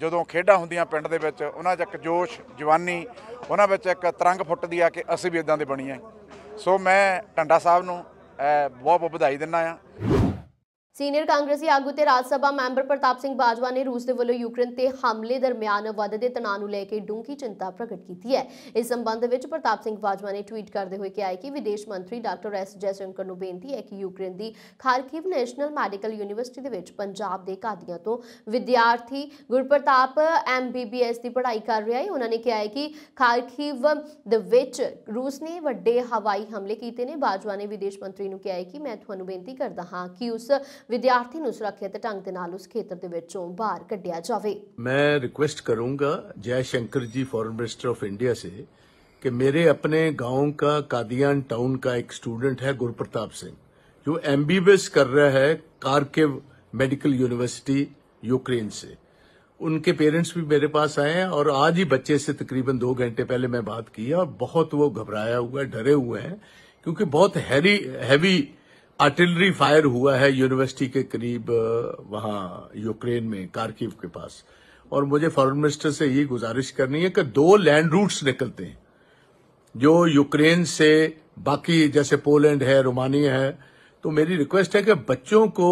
ਜਦੋਂ ਖੇਡਾਂ ਹੁੰਦੀਆਂ ਪਿੰਡ ਦੇ ਵਿੱਚ ਉਹਨਾਂ 'ਚ ਇੱਕ ਜੋਸ਼ ਜਵਾਨੀ ਉਹਨਾਂ ਵਿੱਚ ਇੱਕ ਤਰੰਗ ਫੁੱਟਦੀ ਆ ਕਿ ਅਸੀਂ ਵੀ ਇਦਾਂ ਦੇ ਬਣੀਏ ਸੋ ਮੈਂ ਟੰਡਾ ਸਾਹਿਬ ਨੂੰ ਬਹੁਤ ਬਹੁਤ ਵਧਾਈ ਦਿੰਦਾ ਆ ਸੀਨੀਅਰ ਕਾਂਗਰਸੀ ਆਗੂ ਤੇ ਰਾਜ ਸਭਾ ਮੈਂਬਰ ਪ੍ਰਤਾਪ ਸਿੰਘ ਬਾਜਵਾ ਨੇ ਰੂਸ ਦੇ ਵੱਲੋਂ ਯੂਕਰੇਨ ਤੇ ਹਮਲੇ ਦਰਮਿਆਨ ਵੱਧਦੇ ਤਣਾਅ ਨੂੰ ਲੈ ਕੇ ਡੂੰਘੀ ਚਿੰਤਾ ਪ੍ਰਗਟ ਕੀਤੀ ਹੈ ਇਸ ਸੰਬੰਧ ਵਿੱਚ ਪ੍ਰਤਾਪ ਸਿੰਘ ਬਾਜਵਾ ਨੇ ਟਵੀਟ ਕਰਦੇ ਹੋਏ ਕਿਹਾ ਕਿ ਵਿਦੇਸ਼ ਮੰਤਰੀ ਡਾਕਟਰ ਐਸ ਜੈਸ਼ੰਕਰ ਨੂੰ ਬੇਨਤੀ ਹੈ ਕਿ ਯੂਕਰੇਨ ਦੀ ਖਾਰਕਿਵ ਨੈਸ਼ਨਲ ਮੈਡੀਕਲ ਯੂਨੀਵਰਸਿਟੀ ਦੇ ਵਿੱਚ ਪੰਜਾਬ ਦੇ ਕਾਦੀਆਂ ਤੋਂ ਵਿਦਿਆਰਥੀ ਗੁਰਪ੍ਰਤਾਪ ਐਮਬੀਬੀਐਸ ਦੀ ਪੜ੍ਹਾਈ ਕਰ ਰਿਹਾ ਹੈ ਉਹਨਾਂ ਨੇ ਕਿਹਾ ਹੈ ਕਿ ਖਾਰਕਿਵ ਦੇ ਵਿੱਚ ਰੂਸ ਨੇ ਵੱਡੇ ਹਵਾਈ ਹਮਲੇ ਕੀਤੇ ਨੇ ਬਾਜਵਾ ਨੇ ਵਿਦੇਸ਼ ਮੰਤਰੀ ਨੂੰ ਕਿਹਾ ਹੈ ਕਿ ਮੈਂ ਤੁਹਾਨੂੰ ਬੇਨਤੀ ਕਰਦਾ ਹਾਂ ਕਿ ਉਸ विद्यार्थी सुरक्षित ढंग ਢੰਗ ਦੇ ਨਾਲ ਉਸ ਖੇਤਰ ਦੇ ਵਿੱਚੋਂ ਬਾਹਰ ਕੱਢਿਆ ਜਾਵੇ ਮੈਂ ਰਿਕੁਐਸਟ मिनिस्टर ऑफ इंडिया से कि मेरे अपने गांव का कादियान टाउन का एक स्टूडेंट है गुरप्रताप सिंह जो एमबीबीएस कर रहा है कारकिव मेडिकल यूनिवर्सिटी यूक्रेन से उनके पेरेंट्स भी मेरे पास आए हैं और आज ही बच्चे से तकरीबन दो घंटे पहले मैं बात की और बहुत वो घबराया हुआ है डरे हुए हैं क्योंकि बहुत हैवी हैवी आर्टिलरी फायर हुआ है यूनिवर्सिटी के करीब वहां यूक्रेन में कारकीव के पास और मुझे फॉरेन मिनिस्टर से ये गुजारिश करनी है कि दो लैंड रूट्स निकलते हैं जो यूक्रेन से बाकी जैसे पोलैंड है रोमानिया है तो मेरी रिक्वेस्ट है कि बच्चों को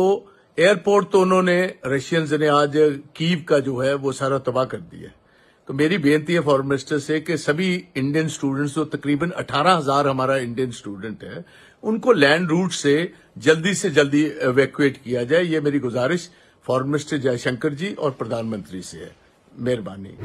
एयरपोर्ट तो उन्होंने रशियंस ने आज कीव का जो है वो सारा तबाह कर दिया है तो मेरी बेनती है फॉरन मिनिस्टर से कि सभी इंडियन स्टूडेंट्स जो तो तकरीबन अठारह हजार हमारा इंडियन स्टूडेंट है उनको लैंड रूट से जल्दी से जल्दी एवेक्यूएट किया जाए ये मेरी गुजारिश फॉरन मिनिस्टर जयशंकर जी और प्रधानमंत्री से है मेहरबानी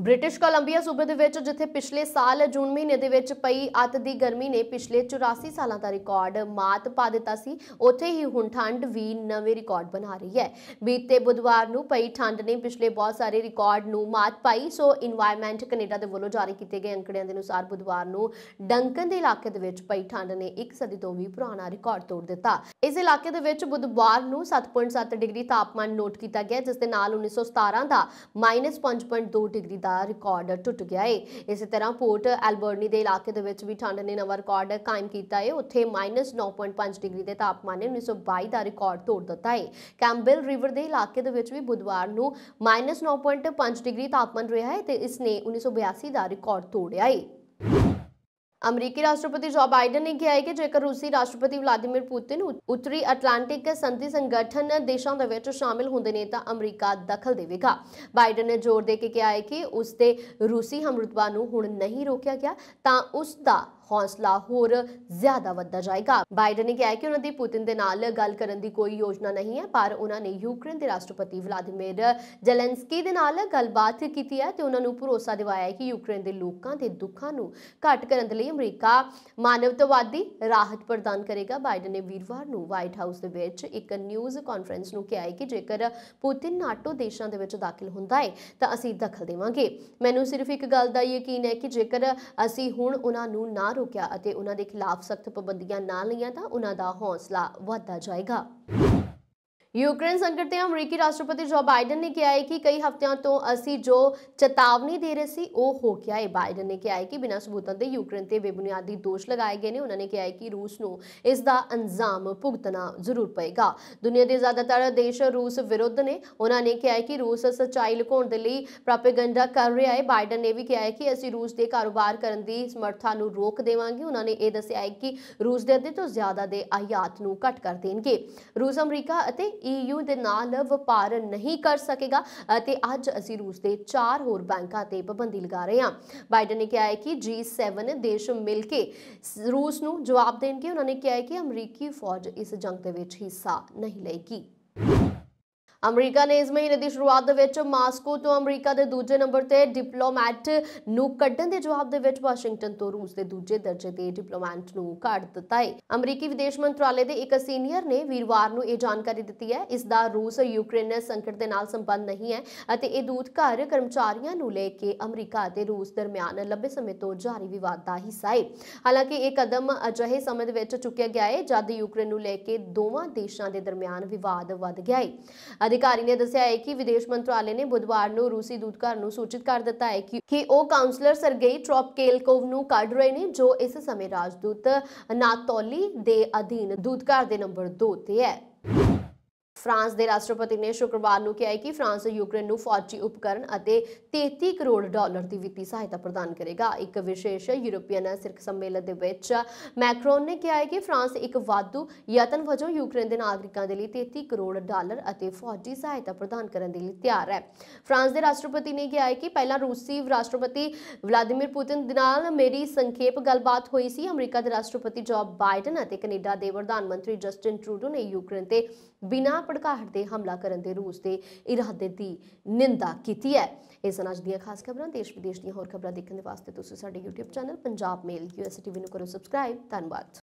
ਬ੍ਰਿਟਿਸ਼ ਕੋਲੰਬੀਆ ਸੂਬੇ ਦੇ ਵਿੱਚ ਜਿੱਥੇ ਪਿਛਲੇ ਸਾਲ ਜੂਨ ਮਹੀਨੇ ਦੇ ਵਿੱਚ ਪਈ ਅਤ ਦੀ ਗਰਮੀ ਨੇ ਪਿਛਲੇ 84 ਸਾਲਾਂ ਦਾ ਰਿਕਾਰਡ ਮਾਤ ਪਾ ਦਿੱਤਾ ਸੀ ਉੱਥੇ ਹੀ ਹੁਣ ਠੰਡ ਵੀ ਨਵੇਂ ਰਿਕਾਰਡ ਬਣਾ ਰਹੀ ਹੈ ਬੀਤੇ ਬੁੱਧਵਾਰ ਨੂੰ ਪਈ ਠੰਡ ਨੇ ਪਿਛਲੇ ਬਹੁਤ ਸਾਰੇ ਰਿਕਾਰਡ ਨੂੰ ਮਾਤ ਪਾਈ ਸੋ এনवायरमेंट ਕੈਨੇਡਾ ਦੇ ਵੱਲੋਂ ਜਾਰੀ ਕੀਤੇ ਗਏ ਅੰਕੜਿਆਂ ਦੇ ਅਨੁਸਾਰ ਬੁੱਧਵਾਰ ਨੂੰ ਡੰਕਨ ਦੇ ਇਲਾਕੇ ਦੇ ਵਿੱਚ ਪਈ ਠੰਡ ਨੇ ਇੱਕ ਸਦੀ ਤੋਂ ਵੀ ਪੁਰਾਣਾ ਰਿਕਾਰਡ ਤੋੜ ਦਿੱਤਾ ਇਸ ਇਲਾਕੇ ਦੇ ਵਿੱਚ ਬੁੱਧਵਾਰ ਨੂੰ 7.7 ਡਿਗਰੀ ਤਾਪਮਾਨ ਨੋਟ ਕੀਤਾ ਗਿਆ ਜਿਸ ਦੇ ਨਾਲ 1917 ਦਾ -5.2 ਡਿਗਰੀ ਦਾ ਰਿਕਾਰਡ ਟੁੱਟ ਗਿਆ ਏ ਇਸੇ ਤਰ੍ਹਾਂ ਪੋਰਟ ਐਲਬਰਨੀ ਦੇ ਇਲਾਕੇ ਦੇ ਵਿੱਚ ਵੀ ਠੰਡ ਨੇ ਨਵਾਂ ਰਿਕਾਰਡ ਕਾਇਮ ਕੀਤਾ ਏ ਉੱਥੇ -9.5 ਡਿਗਰੀ ਦੇ ਤਾਪਮਾਨ ਨੇ 1922 ਦਾ ਰਿਕਾਰਡ ਤੋੜ ਦਿੱਤਾ ਏ ਕੈਂਬਲ ਰਿਵਰ ਦੇ ਇਲਾਕੇ ਦੇ ਵਿੱਚ ਵੀ ਬੁੱਧਵਾਰ ਨੂੰ -9.5 ਡਿਗਰੀ ਤਾਪਮਾਨ ਰਿਹਾ ਹੈ ਤੇ ਇਸ ਨੇ 1982 ਦਾ ਰਿਕਾਰਡ ਤੋੜਿਆ ਏ ਅਮਰੀਕੀ ਰਾਸ਼ਟਰਪਤੀ ਜੋ ਬਾਈਡਨ ਨੇ ਕਿਹਾ ਹੈ ਕਿ ਜੇਕਰ ਰੂਸੀ ਰਾਸ਼ਟਰਪਤੀ ਵਲਾਦੀਮੀਰ ਪੁਤਿਨ ਉੱਤਰੀ ਅਟਲਾਂਟਿਕ ਸੰਧੀ ਸੰਗਠਨ ਦੇਸ਼ਾਂ ਦੇ ਵਿੱਚ ਸ਼ਾਮਿਲ ਹੁੰਦੇ ਨੇ ਤਾਂ ਅਮਰੀਕਾ ਦਖਲ ਦੇਵੇਗਾ ਬਾਈਡਨ ਨੇ ਜ਼ੋਰ ਦੇ ਕੇ ਕਿਹਾ ਹੈ ਕਿ ਉਸ ਦੇ ਰੂਸੀ ਹਮਰਤਬਾ ਨੂੰ ਹੁਣ ਨਹੀਂ ਰੋਕਿਆ ਗਿਆ ਤਾਂ ਉਸ ਦਾ ਹੌਸਲਾ ਹੋਰ ਜ਼ਿਆਦਾ ਵੱਧਦਾ ਜਾਏਗਾ ਬਾਈਡਨ ਨੇ ਕਿਹਾ ਕਿ ਉਹਨਾਂ ਦੀ ਪੁਤਿਨ ਦੇ ਨਾਲ ਗੱਲ ਕਰਨ ਦੀ ਕੋਈ ਯੋਜਨਾ ਨਹੀਂ ਹੈ ਪਰ ਉਹਨਾਂ ਨੇ ਯੂਕਰੇਨ ਦੇ ਰਾਸ਼ਟਰਪਤੀ ਵਲਾਦੀਮੀਰ ਜ਼ੈਲੈਂਸਕੀ ਦੇ ਨਾਲ ਗੱਲਬਾਤ ਕੀਤੀ ਹੈ ਤੇ ਉਹਨਾਂ ਨੂੰ ਭਰੋਸਾ ਦਿਵਾਇਆ ਹੈ ਕਿ ਯੂਕਰੇਨ ਦੇ ਲੋਕਾਂ ਦੇ ਦੁੱਖਾਂ ਨੂੰ ਘਟ ਕਰਨ ਦੇ ਲਈ ਅਮਰੀਕਾ ਮਾਨਵਤਾਵਾਦੀ ਰਾਹਤ ਪ੍ਰਦਾਨ ਕਰੇਗਾ ਬਾਈਡਨ ਨੇ ਵੀਰਵਾਰ ਨੂੰ ਵਾਈਟ ਹਾਊਸ ਦੇ ਵਿੱਚ ਇੱਕ ਨਿਊਜ਼ ਕਾਨਫਰੰਸ ਨੂੰ ਕਿਹਾ ਹੈ ਕਿ ਜੇਕਰ ਪੁਤਿਨ ਨਾਟੋ ਦੇਸ਼ਾਂ ਦੇ ਵਿੱਚ ਦਾਖਲ ਹੁੰਦਾ ਹੈ ਤਾਂ ਅਸੀਂ ਦਖਲ ਦੇਵਾਂਗੇ ਮੈਨੂੰ ਸਿਰਫ ਇੱਕ ਗੱਲ ਦਾ ਯਕੀਨ ਹੈ ਕਿ ਜੇਕਰ ਅਸੀਂ ਹੁਣ ਉਹਨਾਂ ਨੂੰ ਨਾ ਰੋਕਿਆ ਅਤੇ ਉਹਨਾਂ ਦੇ ਖਿਲਾਫ ਸਖਤ ਪਾਬੰਦੀਆਂ ਨਾ ਲਈਆਂ ਤਾਂ ਉਹਨਾਂ ਦਾ ਹੌਸਲਾ ਵਧਦਾ ਜਾਏਗਾ ਯੂਕਰੇਨ ਸੰਕਟ ਤੇ ਅਮਰੀਕੀ ਰਾਸ਼ਟਰਪਤੀ ਜੋ ਬਾਈਡਨ ਨੇ ਕਿਹਾ ਹੈ ਕਿ ਕਈ ਹਫ਼ਤਿਆਂ ਤੋਂ ਅਸੀਂ ਜੋ ਚੇਤਾਵਨੀ ਦੇ ਰਹੇ ਸੀ ਉਹ ਹੋ ਗਿਆ ਹੈ ਬਾਈਡਨ ਨੇ ਕਿਹਾ ਹੈ ਕਿ ਬਿਨਾਂ ਸਬੂਤਾਂ ਦੇ ਯੂਕਰੇਨ ਤੇ ਬੇਬੁਨਿਆਦੀ ਦੋਸ਼ ਲਗਾਏ ਗਏ ਨੇ ਉਹਨਾਂ ਨੇ ਕਿਹਾ ਹੈ ਕਿ ਰੂਸ ਨੂੰ ਇਸ ਦਾ ਅੰਜ਼ਾਮ ਭੁਗਤਣਾ ਜ਼ਰੂਰ ਪਏਗਾ ਦੁਨੀਆ ਦੇ ਜ਼ਿਆਦਾਤਰ ਦੇਸ਼ ਰੂਸ ਵਿਰੁੱਧ ਨੇ ਉਹਨਾਂ ਨੇ ਕਿਹਾ ਹੈ ਕਿ ਰੂਸ ਸੱਚਾਈ ਲੁਕਾਉਣ ਦੇ ਲਈ ਪ੍ਰੋਪਗੈਂਡਾ ਕਰ ਰਿਹਾ ਹੈ ਬਾਈਡਨ ਨੇ ਵੀ ਕਿਹਾ ਹੈ ਕਿ ਅਸੀਂ ਰੂਸ ਦੇ ਕਾਰੋਬਾਰ ਕਰਨ ਦੀ ਸਮਰੱਥਾ ਨੂੰ ਰੋਕ ਦੇਵਾਂਗੇ ਉਹਨਾਂ ਨੇ ਇਹ ਦੱਸਿਆ ਹੈ ਕਿ ਰੂਸ ਦੇ ਅੱਧੇ ਤੋਂ ਜ਼ਿਆਦਾ ਦੇ ਆਯਾਤ ਨੂੰ ਘਟ ਕਰ ਦੇਣਗੇ ਰੂਸ ਅਮਰੀਕਾ ਅਤੇ ਈਯੂ ਦੇ ਨਾਲ ਵਪਾਰ ਨਹੀਂ ਕਰ ਸਕੇਗਾ ਤੇ ਅੱਜ ਅਸੀਂ ਰੂਸ ਦੇ ਚਾਰ ਹੋਰ ਬੈਂਕਾਂ ਤੇ ਪਾਬੰਦੀ ਲਗਾ ਰਹੇ ਹਾਂ ਬਾਈਡਨ ਨੇ ਕਿਹਾ ਹੈ ਕਿ G7 ਦੇਸ਼ ਮਿਲ ਕੇ ਰੂਸ ਨੂੰ ਜਵਾਬ ਦੇਣਗੇ ਉਹਨਾਂ ਨੇ ਕਿਹਾ ਹੈ ਕਿ ਅਮਰੀਕੀ ਫੌਜ ਇਸ ਜੰਗ ਦੇ ਵਿੱਚ ਹਿੱਸਾ ਨਹੀਂ ਲਏਗੀ ਅਮਰੀਕਾ ਨੇ ਇਸ ਮਹੀਨੇ ਦੀ ਸ਼ੁਰੂਆਤ ਦੇ ਵਿੱਚ ਮਾਸਕੋ ਤੋਂ ਅਮਰੀਕਾ ਦੇ ਦੂਜੇ ਨੰਬਰ ਤੇ ਡਿਪਲੋਮੈਟ ਨੂੰ ਕੱਢਣ ਦੇ ਜਵਾਬ ਦੇ ਵਿੱਚ ਵਾਸ਼ਿੰਗਟਨ ਤੋਂ ਰੂਸ ਦੇ ਦੂਜੇ ਦਰਜੇ ਦੇ ਡਿਪਲੋਮੈਟ ਨੂੰ ਕੱਢ ਦਿੱਤਾ ਹੈ ਅਮਰੀਕੀ ਵਿਦੇਸ਼ ਮੰਤਰਾਲੇ ਦੇ ਇੱਕ ਸੀਨੀਅਰ ਨੇ ਵੀਰਵਾਰ ਨੂੰ ਇਹ ਜਾਣਕਾਰੀ ਦਿੱਤੀ ਹੈ ਇਸ ਦਾ ਰੂਸ ਯੂਕਰੇਨ ਸੰਕਟ ਦੇ ਨਾਲ ਸੰਬੰਧ ਨਹੀਂ ਹੈ ਅਤੇ ਇਹ ਦੂਤ ਘਰ ਕਰਮਚਾਰੀਆਂ ਨੂੰ ਲੈ ਕੇ ਅਮਰੀਕਾ ਅਤੇ ਰੂਸ ਦਰਮਿਆਨ ਲੰਬੇ ਸਮੇਂ ਤੋਂ ਜਾਰੀ ਵਿਵਾਦ ਦਾ ਹਿੱਸਾ ਹੈ ਹਾਲਾਂਕਿ ਇਹ ਕਦਮ ਅਜਿਹੇ ਸਮੇਂ ਦੇ ਵਿੱਚ ਚੁੱਕਿਆ ਗਿਆ ਹੈ ਜਦ ਯੂਕਰੇਨ ਨੂੰ ਲੈ ਕੇ ਦੋਵਾਂ ਦੇਸ਼ਾਂ ਦੇ ਦਰਮਿਆਨ ਵਿਵਾਦ ਵੱਧ ਗਿਆ ਹੈ ਅਧਿਕਾਰੀ ਨੇ ਦੱਸਿਆ ਹੈ ਕਿ ਵਿਦੇਸ਼ ਮੰਤਰਾਲੇ ਨੇ ਬੁੱਧਵਾਰ ਨੂੰ ਰੂਸੀ ਦੂਤਘਰ ਨੂੰ ਸੂਚਿਤ ਕਰ ਦਿੱਤਾ ਹੈ ਕਿ ਉਹ ਕਾਉਂਸਲਰ ਸਰਗੇਈ ਟ੍ਰੋਪਕੇਲਕੋਵ ਨੂੰ ਕੱਢ ਰਹੇ ਨੇ ਜੋ ਇਸ ਸਮੇਂ ਰਾਜਦੂਤ ਨਾਤੋਲੀ ਦੇ ਅਧੀਨ ਦੂਤਘਰ ਦੇ ਨੰਬਰ 2 ਤੇ ਹੈ ਫਰਾਂਸ ਦੇ ਰਾਸ਼ਟਰਪਤੀ ਨੇ ਸ਼ੁੱਕਰਵਾਰ ਨੂੰ ਕਿਹਾ ਕਿ ਫਰਾਂਸ ਯੂਕਰੇਨ ਨੂੰ ਫੌਜੀ ਉਪਕਰਨ ਅਤੇ 33 ਕਰੋੜ ਡਾਲਰ ਦੀ ਵਿੱਤੀ ਸਹਾਇਤਾ ਪ੍ਰਦਾਨ ਕਰੇਗਾ ਇੱਕ ਵਿਸ਼ੇਸ਼ ਯੂਰੋਪੀਅਨ ਸਿਰਕ ਸੰਮੇਲਨ ਦੇ ਵਿੱਚ ਮੈਕਰੋਨ ਨੇ ਕਿਹਾ ਕਿ ਫਰਾਂਸ ਇੱਕ ਵਾਧੂ ਯਤਨ ਵਜੋਂ ਯੂਕਰੇਨ ਦੇ ਨਾਗਰਿਕਾਂ ਦੇ ਲਈ 33 ਕਰੋੜ ਡਾਲਰ ਅਤੇ ਫੌਜੀ ਸਹਾਇਤਾ ਪ੍ਰਦਾਨ ਕਰਨ ਦੇ ਲਈ ਤਿਆਰ ਹੈ ਫਰਾਂਸ ਦੇ ਰਾਸ਼ਟਰਪਤੀ ਨੇ ਕਿਹਾ ਕਿ ਪਹਿਲਾਂ ਰੂਸੀ ਰਾਸ਼ਟਰਪਤੀ ਵਲਾਦੀਮੀਰ ਪੁਤਿਨ ਦੇ ਨਾਲ ਮੇਰੀ ਸੰਖੇਪ ਗੱਲਬਾਤ ਹੋਈ ਸੀ ਅਮਰੀਕਾ ਦੇ ਰਾਸ਼ਟਰਪਤੀ ਜੋ ਬਾਈਡਨ ਅਤੇ ਕੈਨੇਡਾ ਦੇ ਪ੍ਰਧਾਨ ਮੰਤਰੀ ਜਸਟਿਨ ਟਰੂਡੋ ਨੇ ਯੂਕਰੇਨ ਤੇ ਬਿਨਾ ਭੜਕਾਹਟ ਦੇ ਹਮਲਾ ਕਰਨ ਦੇ ਰੂਸ ਦੇ ਇਰਾਦੇ ਦੀ ਨਿੰਦਾ ਕੀਤੀ ਹੈ ਇਸ ਅਨਾਜ ਦੀਆਂ ਖਾਸ ਖਬਰਾਂ ਦੇਸ਼ ਵਿਦੇਸ਼ ਦੀਆਂ ਹੋਰ ਖਬਰਾਂ ਦੇਖਣ ਦੇ ਵਾਸਤੇ ਤੁਸੀਂ ਸਾਡੇ YouTube channel Punjab mail TV ਨੂੰ ਕਰੋ ਸਬਸਕ੍ਰਾਈਬ ਧੰਨਵਾਦ